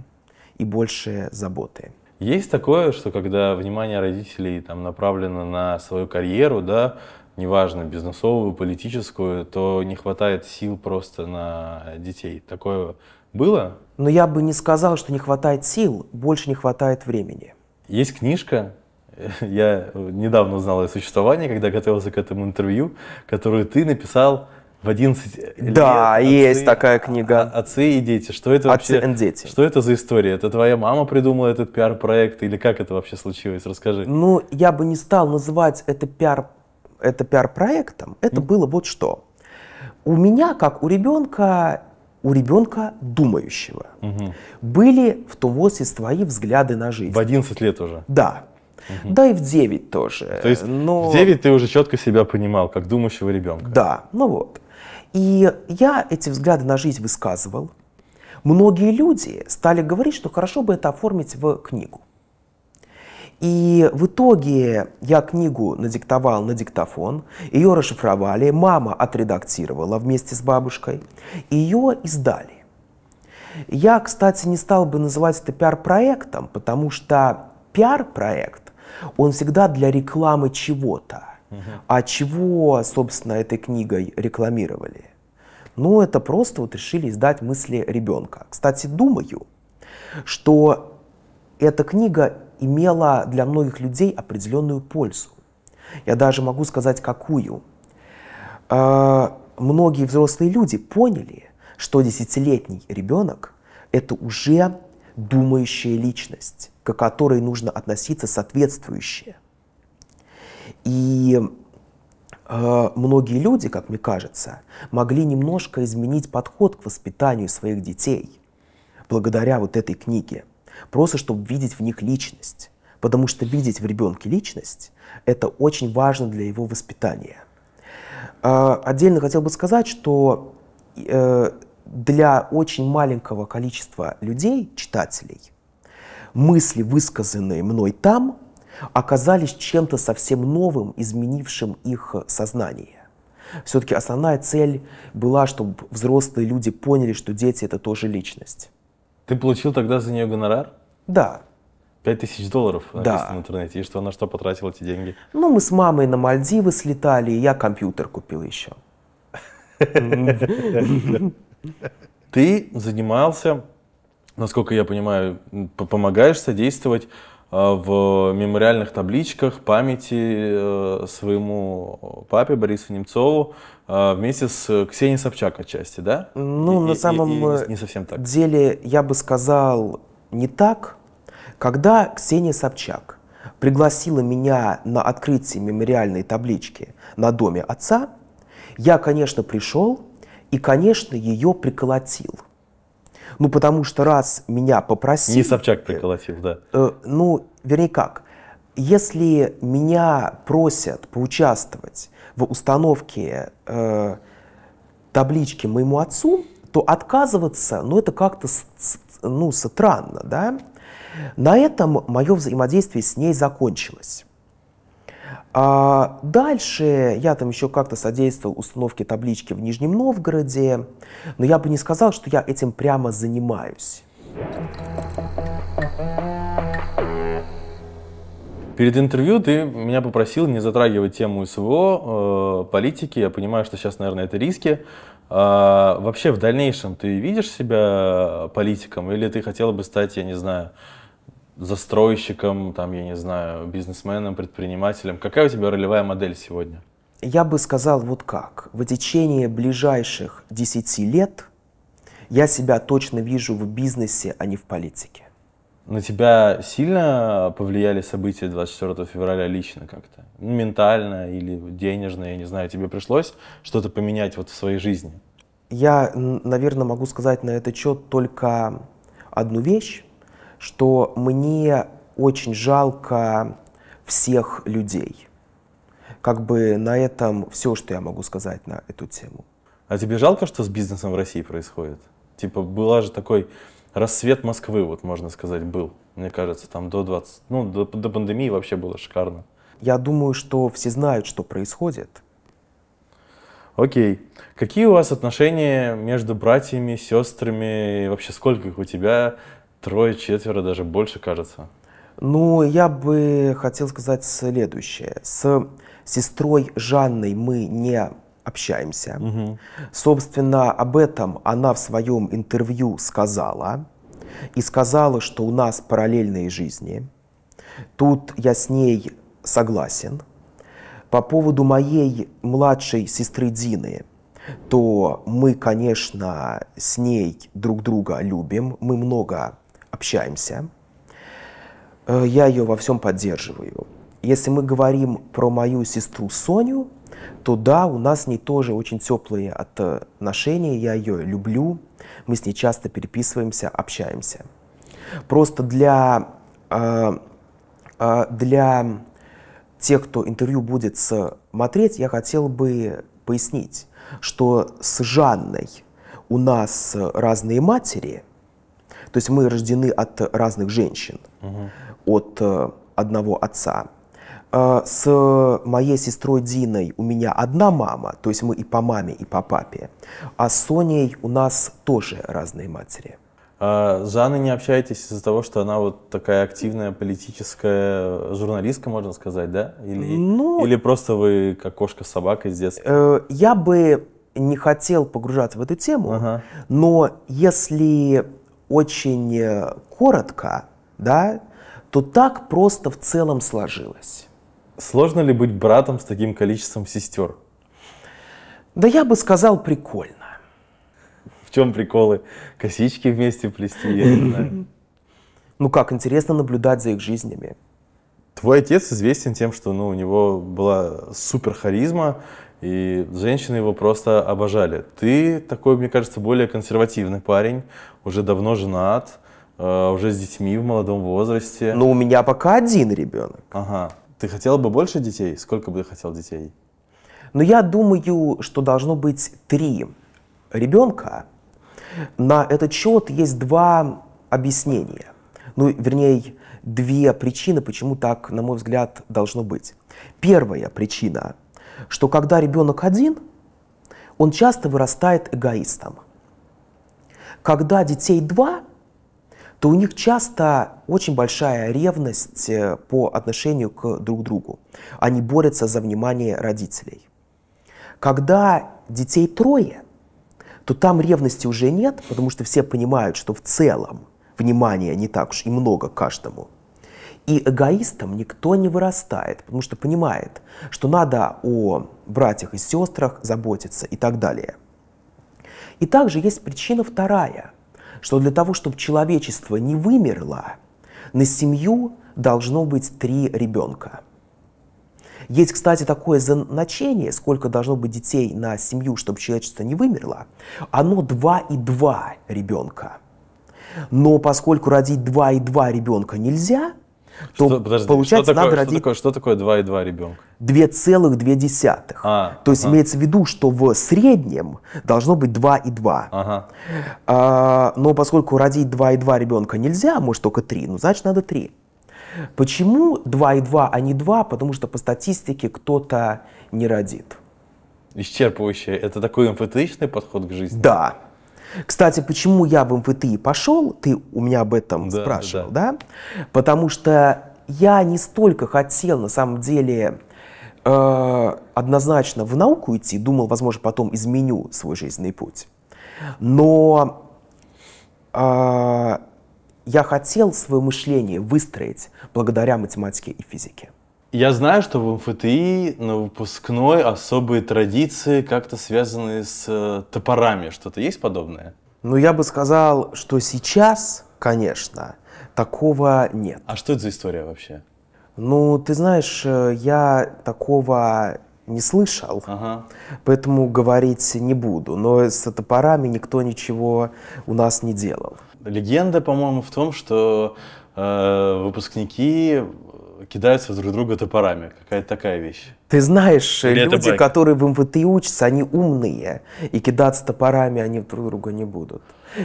и больше заботы. Есть
такое, что когда внимание родителей там, направлено на свою карьеру, да, неважно, бизнесовую, политическую, то не хватает сил просто на детей.
Такое было? Но я бы не сказал, что не хватает сил, больше не хватает времени.
Есть книжка, э, я недавно узнал о существовании, когда готовился к этому интервью, которую ты написал в 11 лет. Да, отцы, есть такая книга. Отцы и дети. Что это вообще? отцы и дети. Что это за история? Это твоя мама придумала этот пиар-проект или
как это вообще случилось? Расскажи. Ну, я бы не стал называть это пиар это пиар-проектом. Это mm. было вот что. У меня, как у ребенка, у ребенка думающего. Угу. Были в том возрасте свои взгляды на жизнь. В 11 лет уже? Да. Угу. Да и в 9 тоже. То есть но... в 9
ты уже четко себя понимал, как думающего ребенка.
Да, ну вот. И я эти взгляды на жизнь высказывал. Многие люди стали говорить, что хорошо бы это оформить в книгу. И в итоге я книгу надиктовал на диктофон, ее расшифровали, мама отредактировала вместе с бабушкой, и ее издали. Я, кстати, не стал бы называть это пиар-проектом, потому что пиар-проект, он всегда для рекламы чего-то. А чего, собственно, этой книгой рекламировали? Ну, это просто вот решили издать мысли ребенка. Кстати, думаю, что эта книга имела для многих людей определенную пользу. Я даже могу сказать, какую. А, многие взрослые люди поняли, что десятилетний ребенок – это уже думающая личность, к которой нужно относиться соответствующе. И э, многие люди, как мне кажется, могли немножко изменить подход к воспитанию своих детей благодаря вот этой книге. Просто чтобы видеть в них личность. Потому что видеть в ребенке личность – это очень важно для его воспитания. А, отдельно хотел бы сказать, что э, для очень маленького количества людей, читателей, мысли, высказанные мной там, оказались чем-то совсем новым, изменившим их сознание. Все-таки основная цель была, чтобы взрослые люди поняли, что дети — это тоже личность.
Ты получил тогда за нее гонорар?
Да. Пять тысяч
долларов да. в интернете. И что, на что потратил эти деньги?
Ну, мы с мамой на Мальдивы слетали, и я компьютер купил еще.
Ты занимался, насколько я понимаю, помогаешь содействовать а, в мемориальных табличках памяти э, своему папе Борису Немцову, а, вместе с э, Ксенией Собчак отчасти, да?
Ну, и, на и, самом и, и э, не совсем так. деле, я бы сказал, не так. Когда Ксения Собчак пригласила меня на открытие мемориальной таблички на доме отца, я, конечно, пришел и, конечно, ее приколотил. Ну, потому что раз меня попросили... Не
Собчак приколотил, да.
Э, ну, вернее как, если меня просят поучаствовать в установке э, таблички моему отцу, то отказываться, ну, это как-то, ну, странно, да. На этом мое взаимодействие с ней закончилось. А дальше я там еще как-то содействовал установке таблички в Нижнем Новгороде, но я бы не сказал, что я этим прямо занимаюсь.
Перед интервью ты меня попросил не затрагивать тему СВО, э, политики. Я понимаю, что сейчас, наверное, это риски. А, вообще в дальнейшем ты видишь себя политиком или ты хотела бы стать, я не знаю, застройщиком, там, я не знаю, бизнесменом, предпринимателем? Какая у тебя ролевая модель сегодня?
Я бы сказал вот как. В течение ближайших 10 лет я себя точно вижу в бизнесе, а не в политике. На тебя сильно
повлияли события 24 февраля лично как-то? Ну, ментально или денежно, я не знаю, тебе пришлось что-то поменять вот в своей жизни?
Я, наверное, могу сказать на этот счет только одну вещь, что мне очень жалко всех людей. Как бы на этом все, что я могу сказать на эту тему.
А тебе жалко, что с бизнесом в России происходит? Типа, была же такой рассвет Москвы, вот можно сказать, был. Мне кажется, там до 20, ну, до, до пандемии вообще было шикарно. Я думаю, что все знают, что происходит. Окей. Какие у вас отношения между братьями, сестрами? И вообще сколько их у тебя? Трое, четверо, даже больше, кажется.
Ну, я бы хотел сказать следующее. С сестрой Жанной мы не общаемся. Угу. Собственно, об этом она в своем интервью сказала. И сказала, что у нас параллельные жизни. Тут я с ней согласен. По поводу моей младшей сестры Дины, то мы, конечно, с ней друг друга любим, мы много общаемся. Э, я ее во всем поддерживаю. Если мы говорим про мою сестру Соню, то да, у нас с ней тоже очень теплые отношения, я ее люблю, мы с ней часто переписываемся, общаемся. Просто для, э, э, для тех, кто интервью будет смотреть, я хотел бы пояснить, что с Жанной у нас разные матери, то есть мы рождены от разных женщин, угу. от э, одного отца. А, с моей сестрой Диной у меня одна мама, то есть мы и по маме, и по папе, а с Соней у нас тоже разные матери.
А с Жанной не общаетесь из-за того, что она вот такая активная политическая журналистка, можно сказать, да? Или, ну, или просто вы как кошка с собакой с
детства? Э, я бы не хотел погружаться в эту тему, ага. но если очень коротко, да, то так просто в целом сложилось.
Сложно ли быть братом с таким количеством сестер?
Да я бы сказал, прикольно. В чем приколы? Косички вместе плести, я не знаю. Ну как, интересно наблюдать за их жизнями.
Твой отец известен тем, что ну, у него была супер харизма, и женщины его просто обожали. Ты такой, мне кажется, более консервативный парень, уже давно женат, э, уже с детьми в молодом возрасте. Ну, у меня пока
один ребенок. Ага. Ты хотела бы больше детей? Сколько бы ты хотел детей? Но ну, я думаю, что должно быть три ребенка. На этот счет есть два объяснения. Ну, вернее, две причины, почему так, на мой взгляд, должно быть. Первая причина, что когда ребенок один, он часто вырастает эгоистом. Когда детей два – то у них часто очень большая ревность э, по отношению к друг другу. Они борются за внимание родителей. Когда детей трое, то там ревности уже нет, потому что все понимают, что в целом внимания не так уж и много каждому. И эгоистом никто не вырастает, потому что понимает, что надо о братьях и сестрах заботиться и так далее. И также есть причина вторая что для того, чтобы человечество не вымерло, на семью должно быть три ребенка. Есть, кстати, такое значение, сколько должно быть детей на семью, чтобы человечество не вымерло. Оно 2 и 2 ребенка. Но поскольку родить 2 и 2 ребенка нельзя, то что, подожди, получается, что такое, надо родить...
Что такое, что такое 2,2 ребенка?
2,2.
А, то есть ага.
имеется в виду, что в среднем должно быть 2,2. Ага. А, но поскольку родить и 2,2 ребенка нельзя, может только 3, ну значит надо 3. Почему и 2,2, а не 2? Потому что по статистике кто-то не родит.
исчерпывающий Это такой эмпатичный подход к жизни? Да.
Кстати, почему я в МФТИ эм пошел, ты у меня об этом да, спрашивал, да, да. да? Потому что я не столько хотел, на самом деле, э, однозначно в науку идти, думал, возможно, потом изменю свой жизненный путь. Но э, я хотел свое мышление выстроить благодаря математике и физике.
Я знаю, что в МФТИ на выпускной особые традиции как-то связанные с э, топорами. Что-то есть подобное?
Ну, я бы сказал, что сейчас, конечно, такого нет. А что это за история вообще? Ну, ты знаешь, э, я такого не слышал, ага. поэтому говорить не буду. Но с топорами никто ничего у нас не делал. Легенда, по-моему, в том, что э, выпускники
кидаются друг друга топорами. Какая-то такая вещь.
Ты знаешь, Или люди, которые в МВТ учатся, они умные. И кидаться топорами они друг друга не будут.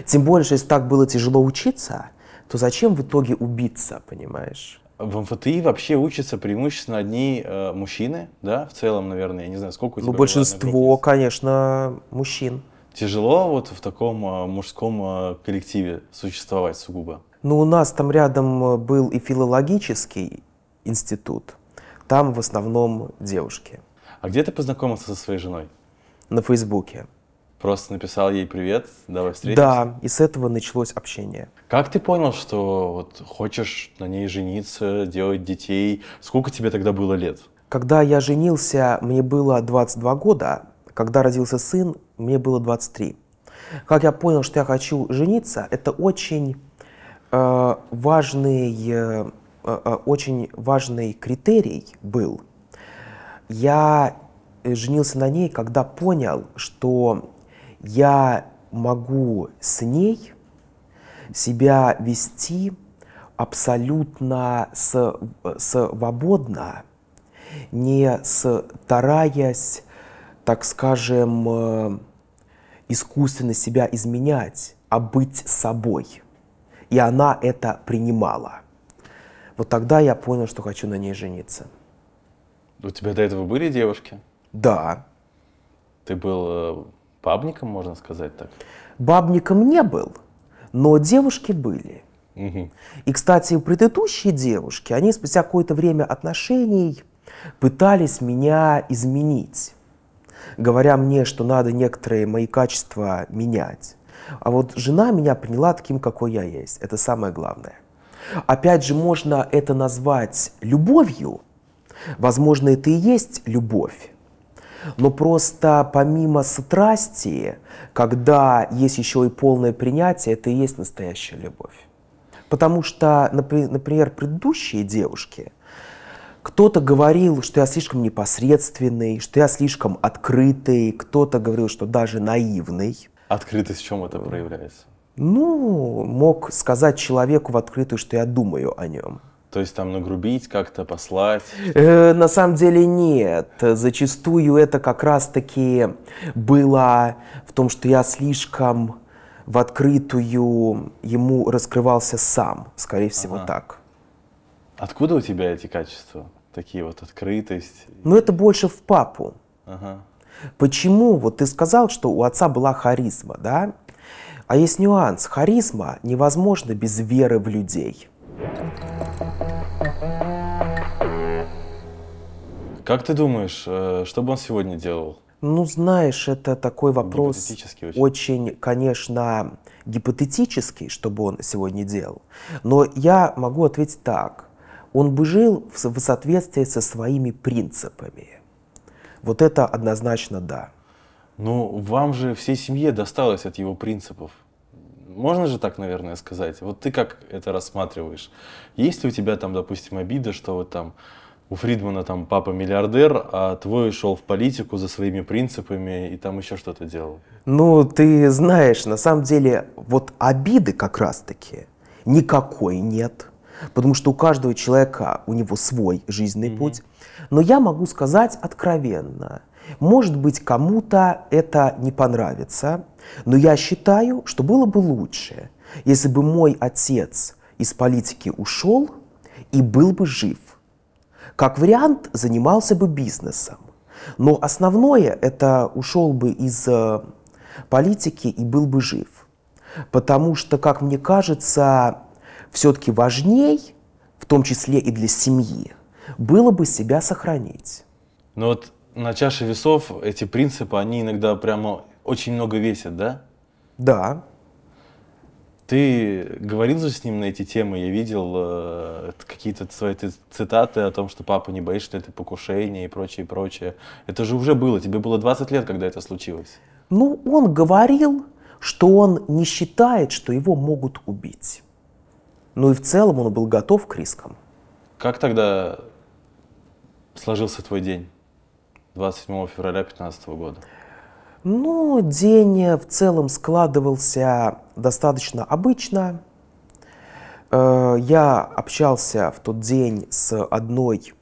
Тем более, если так было тяжело учиться, то зачем в итоге убиться, понимаешь? В
МФТИ вообще учатся преимущественно одни э, мужчины, да, в целом, наверное, я не знаю, сколько у ну, тебя Ну,
большинство, конечно, мужчин.
Тяжело вот в таком э, мужском э, коллективе существовать сугубо?
Ну, у нас там рядом был и филологический, институт. Там в основном девушки. А где ты познакомился со своей женой? На Фейсбуке.
Просто написал ей привет,
давай встретимся? Да, и с этого началось общение.
Как ты понял, что вот хочешь на ней жениться, делать детей? Сколько тебе тогда было лет?
Когда я женился, мне было 22 года. Когда родился сын, мне было 23. Как я понял, что я хочу жениться, это очень э, важный э, Э, э, очень важный критерий был. Я э, женился на ней, когда понял, что я могу с ней себя вести абсолютно свободно, не стараясь, так скажем, искусственно себя изменять, а быть собой. И она это принимала. Вот тогда я понял, что хочу на ней жениться.
У тебя до этого были девушки? Да. Ты был э, бабником, можно сказать так?
Бабником не был, но девушки были. Угу. И, кстати, предыдущие девушки, они спустя какое-то время отношений пытались меня изменить, говоря мне, что надо некоторые мои качества менять. А вот жена меня приняла таким, какой я есть. Это самое главное. Опять же, можно это назвать любовью. Возможно, это и есть любовь. Но просто помимо страсти, когда есть еще и полное принятие, это и есть настоящая любовь. Потому что, например, предыдущие девушки, кто-то говорил, что я слишком непосредственный, что я слишком открытый, кто-то говорил, что даже наивный.
Открытость в чем это проявляется?
Ну, мог сказать человеку в открытую, что я думаю о нем.
То есть там нагрубить как-то, послать?
Э, на самом деле нет. Зачастую это как раз-таки было в том, что я слишком в открытую ему раскрывался сам, скорее всего, ага. так. Откуда у
тебя эти качества? Такие вот открытость?
Ну, это больше в папу. Ага. Почему? Вот ты сказал, что у отца была харизма, да? А есть нюанс. Харизма невозможно без веры в людей.
Как ты думаешь, э, что бы он сегодня делал?
Ну, знаешь, это такой вопрос очень. очень, конечно, гипотетический, что бы он сегодня делал. Но я могу ответить так. Он бы жил в соответствии со своими принципами. Вот это однозначно да.
Ну, вам же всей семье досталось от его принципов. Можно же так, наверное, сказать? Вот ты как это рассматриваешь? Есть ли у тебя там, допустим, обида, что вот там у Фридмана там папа миллиардер, а твой шел в политику за своими принципами и там еще что-то делал?
Ну, ты знаешь, на самом деле, вот обиды как раз-таки никакой нет. Потому что у каждого человека у него свой жизненный mm-hmm. путь. Но я могу сказать откровенно, может быть, кому-то это не понравится, но я считаю, что было бы лучше, если бы мой отец из политики ушел и был бы жив. Как вариант, занимался бы бизнесом. Но основное – это ушел бы из э, политики и был бы жив. Потому что, как мне кажется, все-таки важней, в том числе и для семьи, было бы себя сохранить.
Ну вот на чаше весов эти принципы, они иногда прямо очень много весят, да? Да. Ты говорил же с ним на эти темы, я видел э, какие-то свои цитаты о том, что папа, не боится ли ты покушения и прочее, и прочее. Это же уже было, тебе было 20 лет, когда это случилось.
Ну, он говорил, что он не считает, что его могут убить. Ну и в целом он был готов к рискам.
Как тогда сложился твой день? 27 февраля 2015
года? Ну, день в целом складывался достаточно обычно. Э, я общался в тот день с одной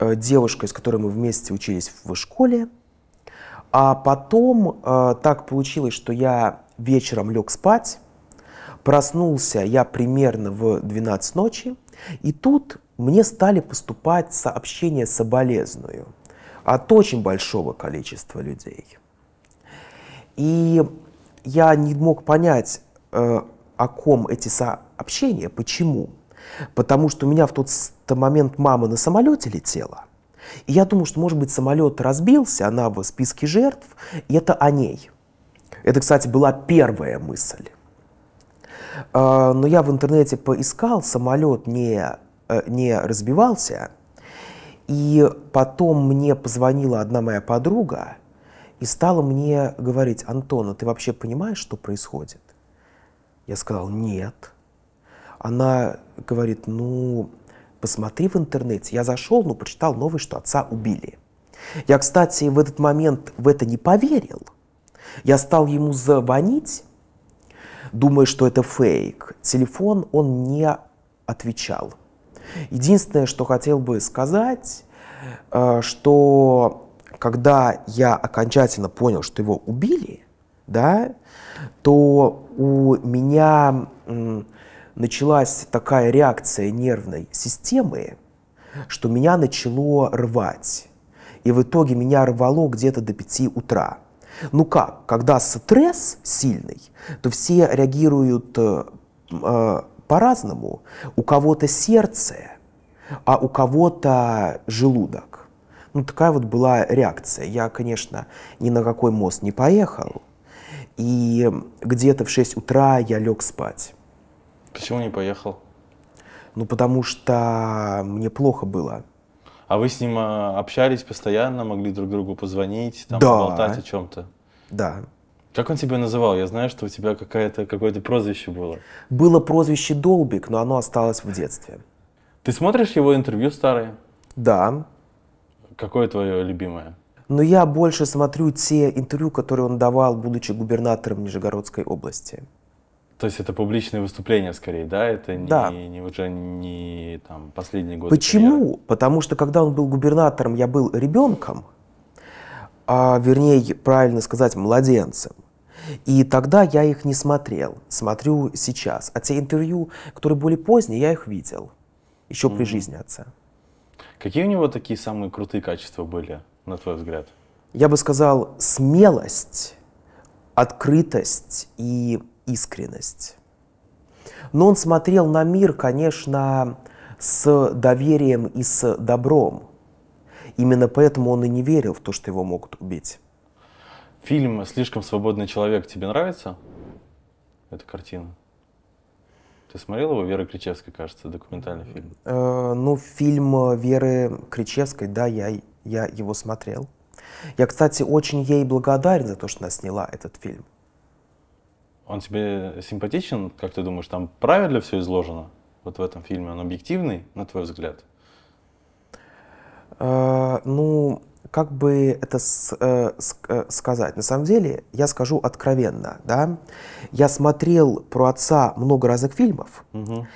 э, девушкой, с которой мы вместе учились в школе. А потом э, так получилось, что я вечером лег спать, проснулся я примерно в 12 ночи, и тут мне стали поступать сообщения соболезную – от очень большого количества людей. И я не мог понять, э, о ком эти сообщения, почему. Потому что у меня в тот момент мама на самолете летела. И я думал, что, может быть, самолет разбился, она в списке жертв, и это о ней. Это, кстати, была первая мысль. Э, но я в интернете поискал, самолет не, э, не разбивался – и потом мне позвонила одна моя подруга и стала мне говорить, Антон, а ты вообще понимаешь, что происходит? Я сказал, нет. Она говорит, ну, посмотри в интернете. Я зашел, ну, прочитал новость, что отца убили. Я, кстати, в этот момент в это не поверил. Я стал ему звонить, думая, что это фейк. Телефон он не отвечал. Единственное, что хотел бы сказать, э, что когда я окончательно понял, что его убили, да, то у меня началась такая реакция нервной системы, что меня начало рвать. И в итоге меня рвало где-то до 5 утра. Ну как, когда стресс сильный, то все реагируют э, э, по-разному. У кого-то сердце, а у кого-то желудок. Ну, такая вот была реакция. Я, конечно, ни на какой мост не поехал. И где-то в 6 утра я лег спать. Почему не поехал? Ну, потому что мне плохо было.
А вы с ним а, общались постоянно, могли друг другу позвонить, там, да. поболтать о чем-то? Да. Как он тебя называл? Я знаю, что у тебя какое-то какое прозвище было. Было прозвище Долбик, но оно осталось в детстве. Ты смотришь его интервью старые? Да. Какое твое любимое?
Но я больше смотрю те интервью, которые он давал, будучи губернатором Нижегородской области.
То есть это публичные выступления скорее, да? Это не, да. не уже не там последние годы. Почему?
Карьеры. Потому что когда он был губернатором, я был ребенком, а вернее, правильно сказать, младенцем. И тогда я их не смотрел, смотрю сейчас. А те интервью, которые были поздние, я их видел. Еще mm-hmm. при жизни отца. Какие у него такие
самые крутые качества были, на твой взгляд?
Я бы сказал, смелость, открытость и искренность. Но он смотрел на мир, конечно, с доверием и с добром. Именно поэтому он и не верил в то, что его могут убить.
Фильм «Слишком свободный человек» тебе нравится? Эта картина? Ты смотрел его Вера Кричевская кажется, документальный фильм?
Э, ну, фильм э, Веры Кричевской, да, я, я его смотрел. Я, кстати, очень ей благодарен за то, что она сняла этот фильм.
Он тебе симпатичен, как ты думаешь, там правильно все изложено? Вот в этом фильме он объективный, на твой взгляд?
Э, ну, как бы это с, э, с, э, сказать? На самом деле, я скажу откровенно, да, я смотрел про отца много разных фильмов, угу.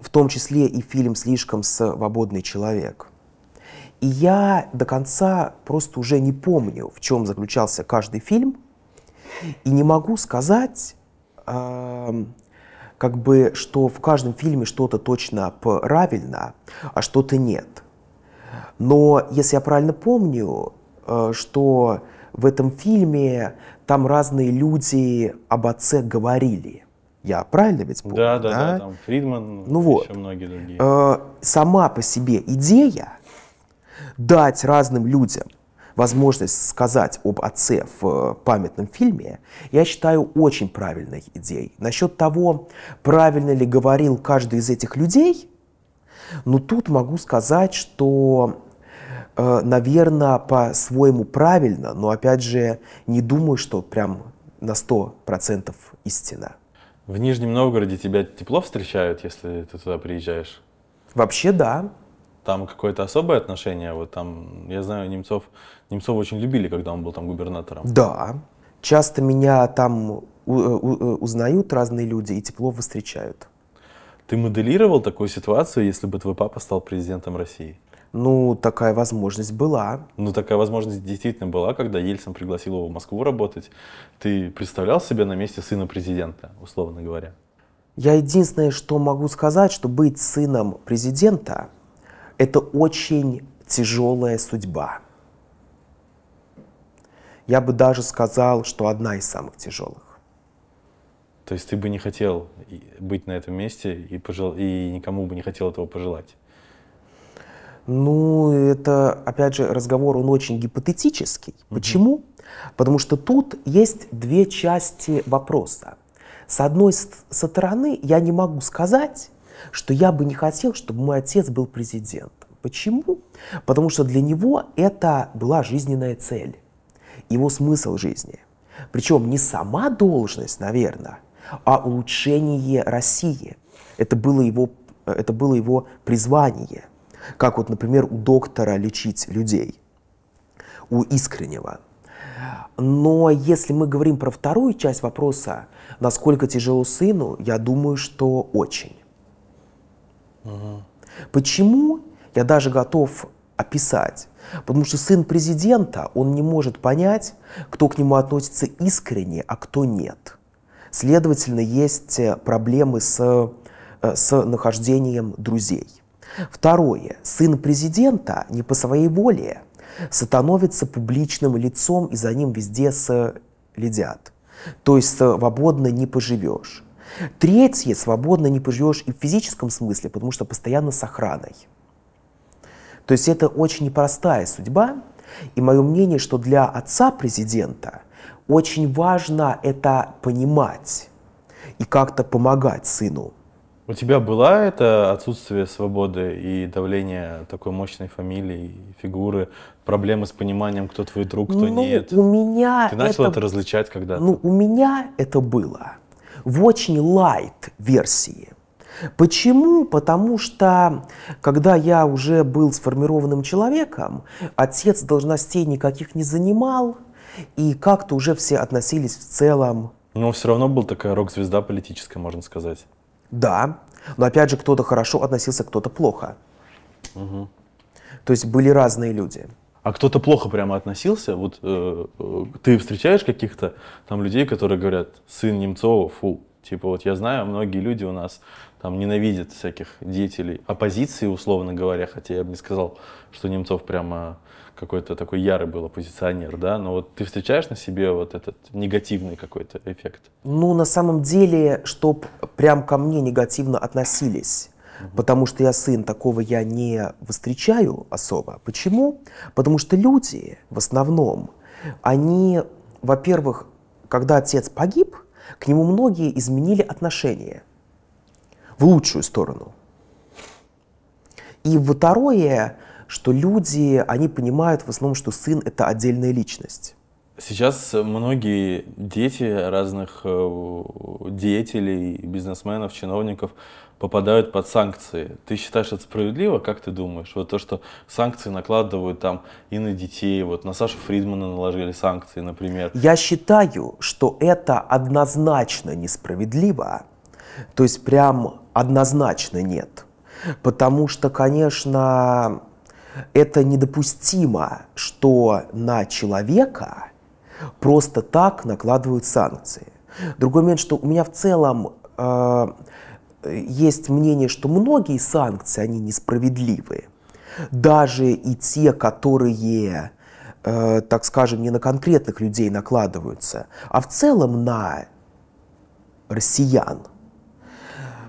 в том числе и фильм «Слишком свободный человек». И я до конца просто уже не помню, в чем заключался каждый фильм, и не могу сказать, э, как бы, что в каждом фильме что-то точно правильно, а что-то нет. Но, если я правильно помню, э, что в этом фильме там разные люди об отце говорили. Я правильно ведь помню? Да, да, да. да там Фридман, ну вот. еще многие другие. Э, сама по себе идея дать разным людям возможность сказать об отце в памятном фильме, я считаю очень правильной идеей. Насчет того, правильно ли говорил каждый из этих людей, но тут могу сказать, что, э, наверное, по-своему правильно, но, опять же, не думаю, что прям на 100% истина. В
Нижнем Новгороде тебя тепло встречают, если ты туда приезжаешь?
Вообще да.
Там какое-то особое отношение, вот там, я знаю, немцов, Немцова очень любили, когда он был там губернатором. Да.
Часто меня там э, э, узнают разные люди и тепло встречают.
Ты моделировал такую ситуацию, если бы твой папа стал президентом России?
Ну, такая возможность была.
Ну, такая возможность действительно была, когда Ельцин пригласил его в Москву работать. Ты представлял себя на месте сына президента, условно говоря?
Я единственное, что могу сказать, что быть сыном президента – это очень тяжелая судьба. Я бы даже сказал, что одна из самых тяжелых.
То есть ты бы не хотел быть на этом месте и, пожел... и никому бы не хотел этого пожелать.
Ну, это, опять же, разговор, он очень гипотетический. Угу. Почему? Потому что тут есть две части вопроса. С одной стороны, я не могу сказать, что я бы не хотел, чтобы мой отец был президентом. Почему? Потому что для него это была жизненная цель, его смысл жизни. Причем не сама должность, наверное, а улучшение России. Это было его, это было его призвание, как вот, например, у доктора лечить людей, у искреннего. Но если мы говорим про вторую часть вопроса, насколько тяжело сыну, я думаю, что очень. Угу. Почему? Я даже готов описать. Потому что сын президента, он не может понять, кто к нему относится искренне, а кто нет. Следовательно, есть э, проблемы с, э, с нахождением друзей. Второе. Сын президента не по своей воле становится публичным лицом, и за ним везде следят. Э, То есть свободно не поживешь. Третье. Свободно не поживешь и в физическом смысле, потому что постоянно с охраной. То есть это очень непростая судьба. И мое мнение, что для отца президента очень важно это понимать и как-то помогать сыну.
У тебя было это отсутствие свободы и давление такой мощной фамилии, фигуры, проблемы с пониманием, кто твой друг, кто ну, нет? У
меня Ты начал это,
это различать когда-то?
Ну, у меня это было в очень лайт версии. Почему? Потому что, когда я уже был сформированным человеком, отец должностей никаких не занимал, и как-то уже все относились в целом. Но все равно был такая рок-звезда политическая, можно сказать. Да, но опять же кто-то хорошо относился, кто-то плохо. Угу. То есть были разные люди. А кто-то плохо прямо относился? Вот э,
э, ты встречаешь каких-то там людей, которые говорят, сын Немцова, фу. Типа вот я знаю, многие люди у нас там ненавидят всяких деятелей оппозиции, условно говоря, хотя я бы не сказал, что Немцов прямо какой-то такой ярый был оппозиционер, да, но вот ты встречаешь на себе вот этот негативный какой-то эффект?
Ну, на самом деле, чтоб прям ко мне негативно относились, потому что я сын, такого я не встречаю особо. Почему? Потому что люди в основном, они, во-первых, когда отец погиб, к нему многие изменили отношения в лучшую сторону. И второе, что люди, они понимают в основном, что сын — это отдельная личность.
Сейчас многие дети разных э, деятелей, бизнесменов, чиновников попадают под санкции. Ты считаешь это справедливо? Как ты думаешь? Вот то, что санкции накладывают там и на детей, вот на Сашу Фридмана наложили санкции,
например. Я считаю, что это однозначно несправедливо. То есть прям однозначно нет. Потому что, конечно, это недопустимо, что на человека просто так накладывают санкции. Другой момент, что у меня в целом э, есть мнение, что многие санкции, они несправедливы. Даже и те, которые, э, так скажем, не на конкретных людей накладываются, а в целом на россиян.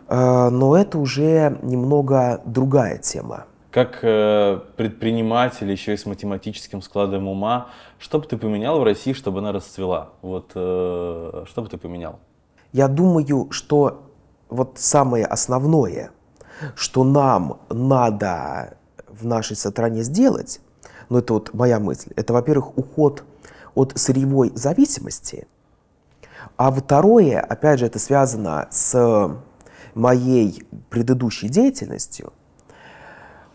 Э, но это уже немного другая тема
как э, предприниматель, еще и с математическим складом ума, что бы ты поменял в России, чтобы она расцвела? Вот э, что бы ты поменял?
Я думаю, что вот самое основное, что нам надо в нашей стране сделать, ну это вот моя мысль, это, во-первых, уход от сырьевой зависимости, а второе, опять же, это связано с моей предыдущей деятельностью,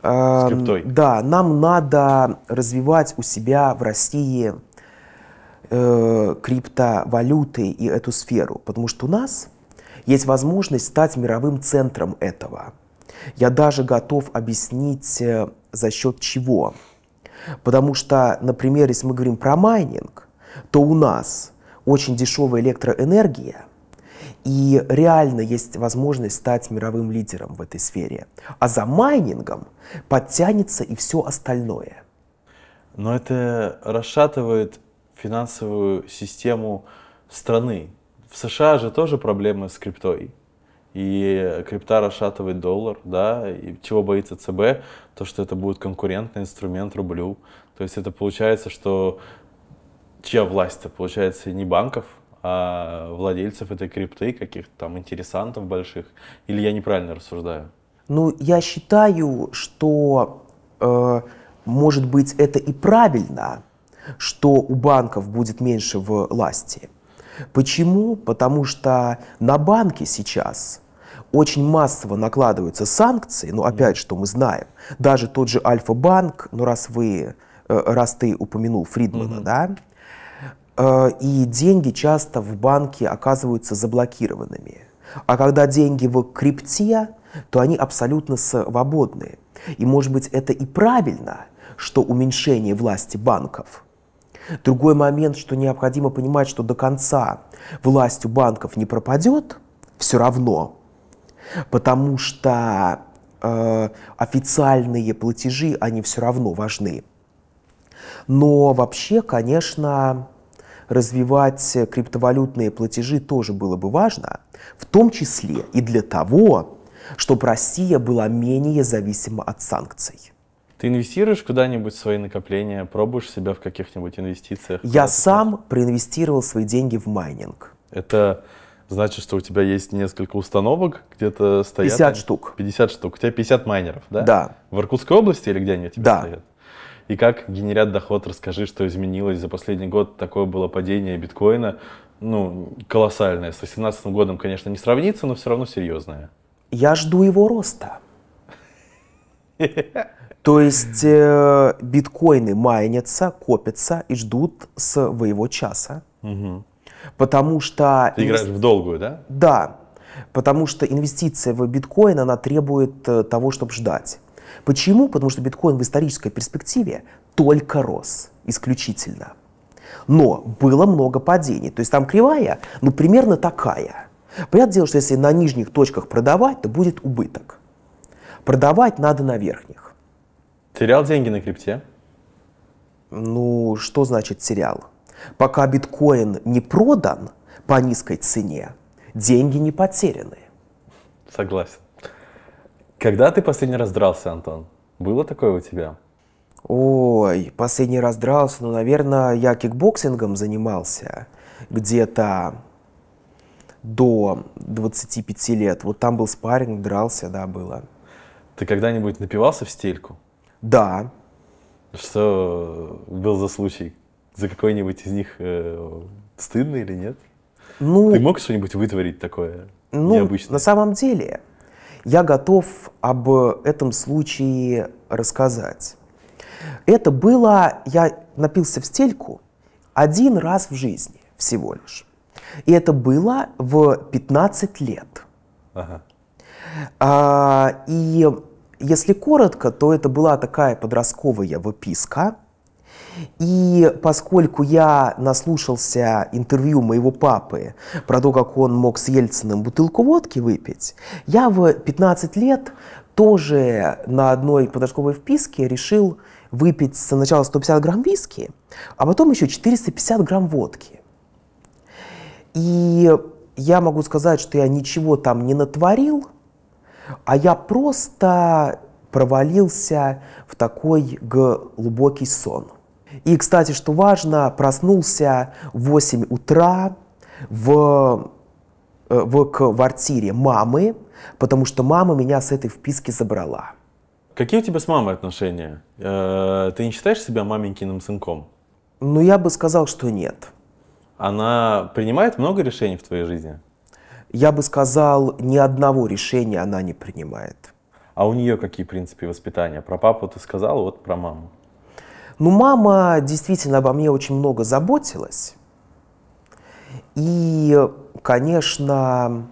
Э, Да, нам надо развивать у себя в России э, криптовалюты и эту сферу, потому что у нас есть возможность стать мировым центром этого. Я даже готов объяснить, э, за счет чего. Потому что, например, если мы говорим про майнинг, то у нас очень дешевая электроэнергия – и реально есть возможность стать мировым лидером в этой сфере. А за майнингом подтянется и все остальное. Но это расшатывает
финансовую систему страны. В США же тоже проблемы с криптой. И крипта расшатывает доллар, да, и чего боится ЦБ, то, что это будет конкурентный инструмент рублю. То есть это получается, что чья власть-то? Получается, не банков, а, владельцев этой крипты, каких-то там интересантов больших? Или я неправильно рассуждаю?
Ну, я считаю, что, э, может быть, это и правильно, что у банков будет меньше власти. Почему? Потому что на банки сейчас очень массово накладываются санкции, ну опять что мы знаем, даже тот же Альфа-банк, ну раз вы, э, раз ты упомянул Фридмана, угу. да, Э, и деньги часто в банке оказываются заблокированными. А когда деньги в крипте, то они абсолютно свободны. И, может быть, это и правильно, что уменьшение власти банков. Другой момент, что необходимо понимать, что до конца власть у банков не пропадет, все равно, потому что э, официальные платежи, они все равно важны. Но вообще, конечно, развивать криптовалютные платежи тоже было бы важно, в том числе и для того, чтобы Россия была менее зависима от санкций.
Ты инвестируешь куда-нибудь свои накопления, пробуешь себя в каких-нибудь инвестициях? Я
сам проинвестировал свои деньги в майнинг.
Это значит, что у тебя есть несколько установок, где-то стоят... 50 штук. 50 штук. У тебя 50 майнеров, да? Да. В Иркутской области или где они у тебя да. стоят? и как генерят доход, расскажи, что изменилось. За последний год такое было падение биткоина, ну, колоссальное. С 2018 годом, конечно, не сравнится, но все равно серьезное.
Я жду его роста. То есть э, биткоины майнятся, копятся и ждут своего часа. Угу. Потому что... Ты играешь инвести... в долгую, да? Да. Потому что инвестиция в биткоин, она требует э, того, чтобы ждать. Почему? Потому что биткоин в исторической перспективе только рос исключительно. Но было много падений. То есть там кривая, ну, примерно такая. Понятное дело, что если на нижних точках продавать, то будет убыток. Продавать надо на верхних.
Терял деньги на крипте?
Ну, что значит терял? Пока биткоин не продан по низкой цене, деньги не потеряны.
Согласен. Когда ты последний раз дрался, Антон? Было такое
у тебя? Ой, последний раз дрался, ну, наверное, я кикбоксингом занимался где-то до 25 лет. Вот там был спарринг, дрался, да, было.
Ты когда-нибудь напивался в стельку? Да. Что был за случай? За какой-нибудь из них
э, стыдно или нет? Ну, Ты мог что-нибудь вытворить такое ну, необычное? На самом деле, я готов об этом случае рассказать. Это было, я напился в стельку один раз в жизни всего лишь. И это было в 15 лет. Ага. А, и если коротко, то это была такая подростковая выписка, и поскольку я наслушался интервью моего папы про то, как он мог с Ельциным бутылку водки выпить, я в 15 лет тоже на одной подростковой вписке решил выпить сначала 150 грамм виски, а потом еще 450 грамм водки. И я могу сказать, что я ничего там не натворил, а я просто провалился в такой глубокий сон – и, кстати, что важно, проснулся в 8 утра в, э, в квартире мамы, потому что мама меня с этой вписки забрала.
Какие у тебя с мамой отношения? Э, ты не считаешь себя маменькиным сынком?
Ну, я бы сказал, что нет. Она принимает много решений в твоей жизни? Я бы сказал, ни одного решения она не принимает. А у нее какие принципы воспитания? Про папу ты сказал, вот про маму. Ну мама действительно обо мне очень много заботилась. И, конечно,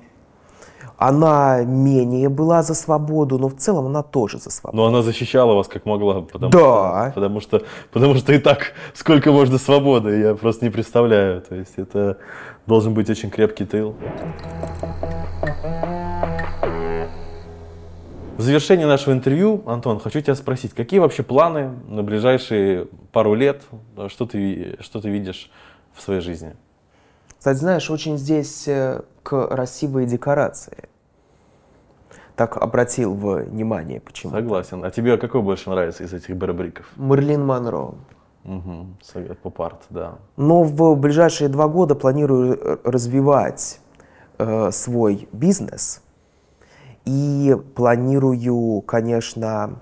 она менее была за свободу, но в целом она тоже за свободу.
Но она защищала вас как могла, потому, да. что, потому, что, потому что и так сколько можно свободы, я просто не представляю. То есть это должен быть очень крепкий тыл. В завершение нашего интервью, Антон, хочу тебя спросить, какие вообще планы на ближайшие пару лет, что ты, что ты видишь в
своей жизни? Кстати, знаешь, очень здесь э, красивые декорации. Так обратил внимание почему. Согласен. А тебе какой больше нравится
из этих барабриков?
Мерлин Монро.
Угу, совет э, по арт да.
Но в ближайшие два года планирую э, развивать э, свой бизнес – и планирую, конечно,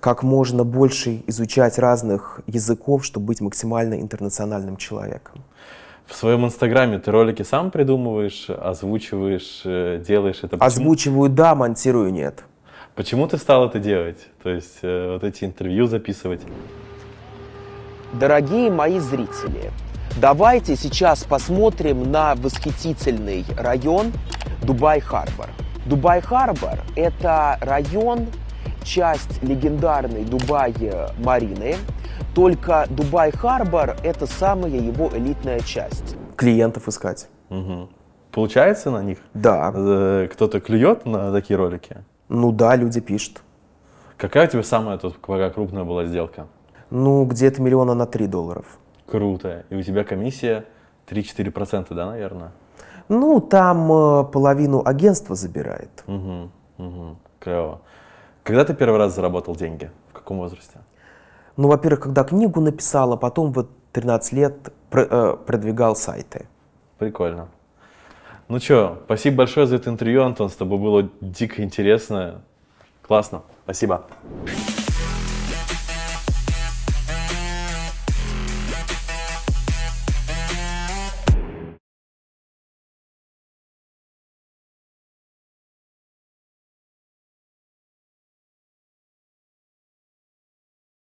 как можно больше изучать разных языков, чтобы быть максимально интернациональным человеком.
В своем инстаграме ты ролики сам придумываешь, озвучиваешь, э, делаешь это? Почему? Озвучиваю, да, монтирую, нет. Почему ты стал это делать? То есть
э, вот эти интервью записывать? Дорогие мои зрители, давайте сейчас посмотрим на восхитительный район Дубай-Харбор. Дубай-Харбор – это район, часть легендарной Дубай-Марины, только Дубай-Харбор – это самая его элитная часть. Клиентов искать. Угу. Получается на них? Да.
Э, кто-то клюет на такие ролики? Ну да, люди пишут. Какая у тебя самая тут крупная была сделка?
Ну, где-то миллиона на 3 долларов.
Круто. И у тебя комиссия 3-4%, да, наверное?
Ну, там э, половину агентства забирает.
Угу, угу, клево. Когда ты первый раз заработал деньги?
В каком возрасте? Ну, во-первых, когда книгу написал, а потом вот 13 лет э, продвигал сайты. Прикольно.
Ну что, спасибо большое за это интервью, Антон. С тобой было дико интересно. Классно. Спасибо.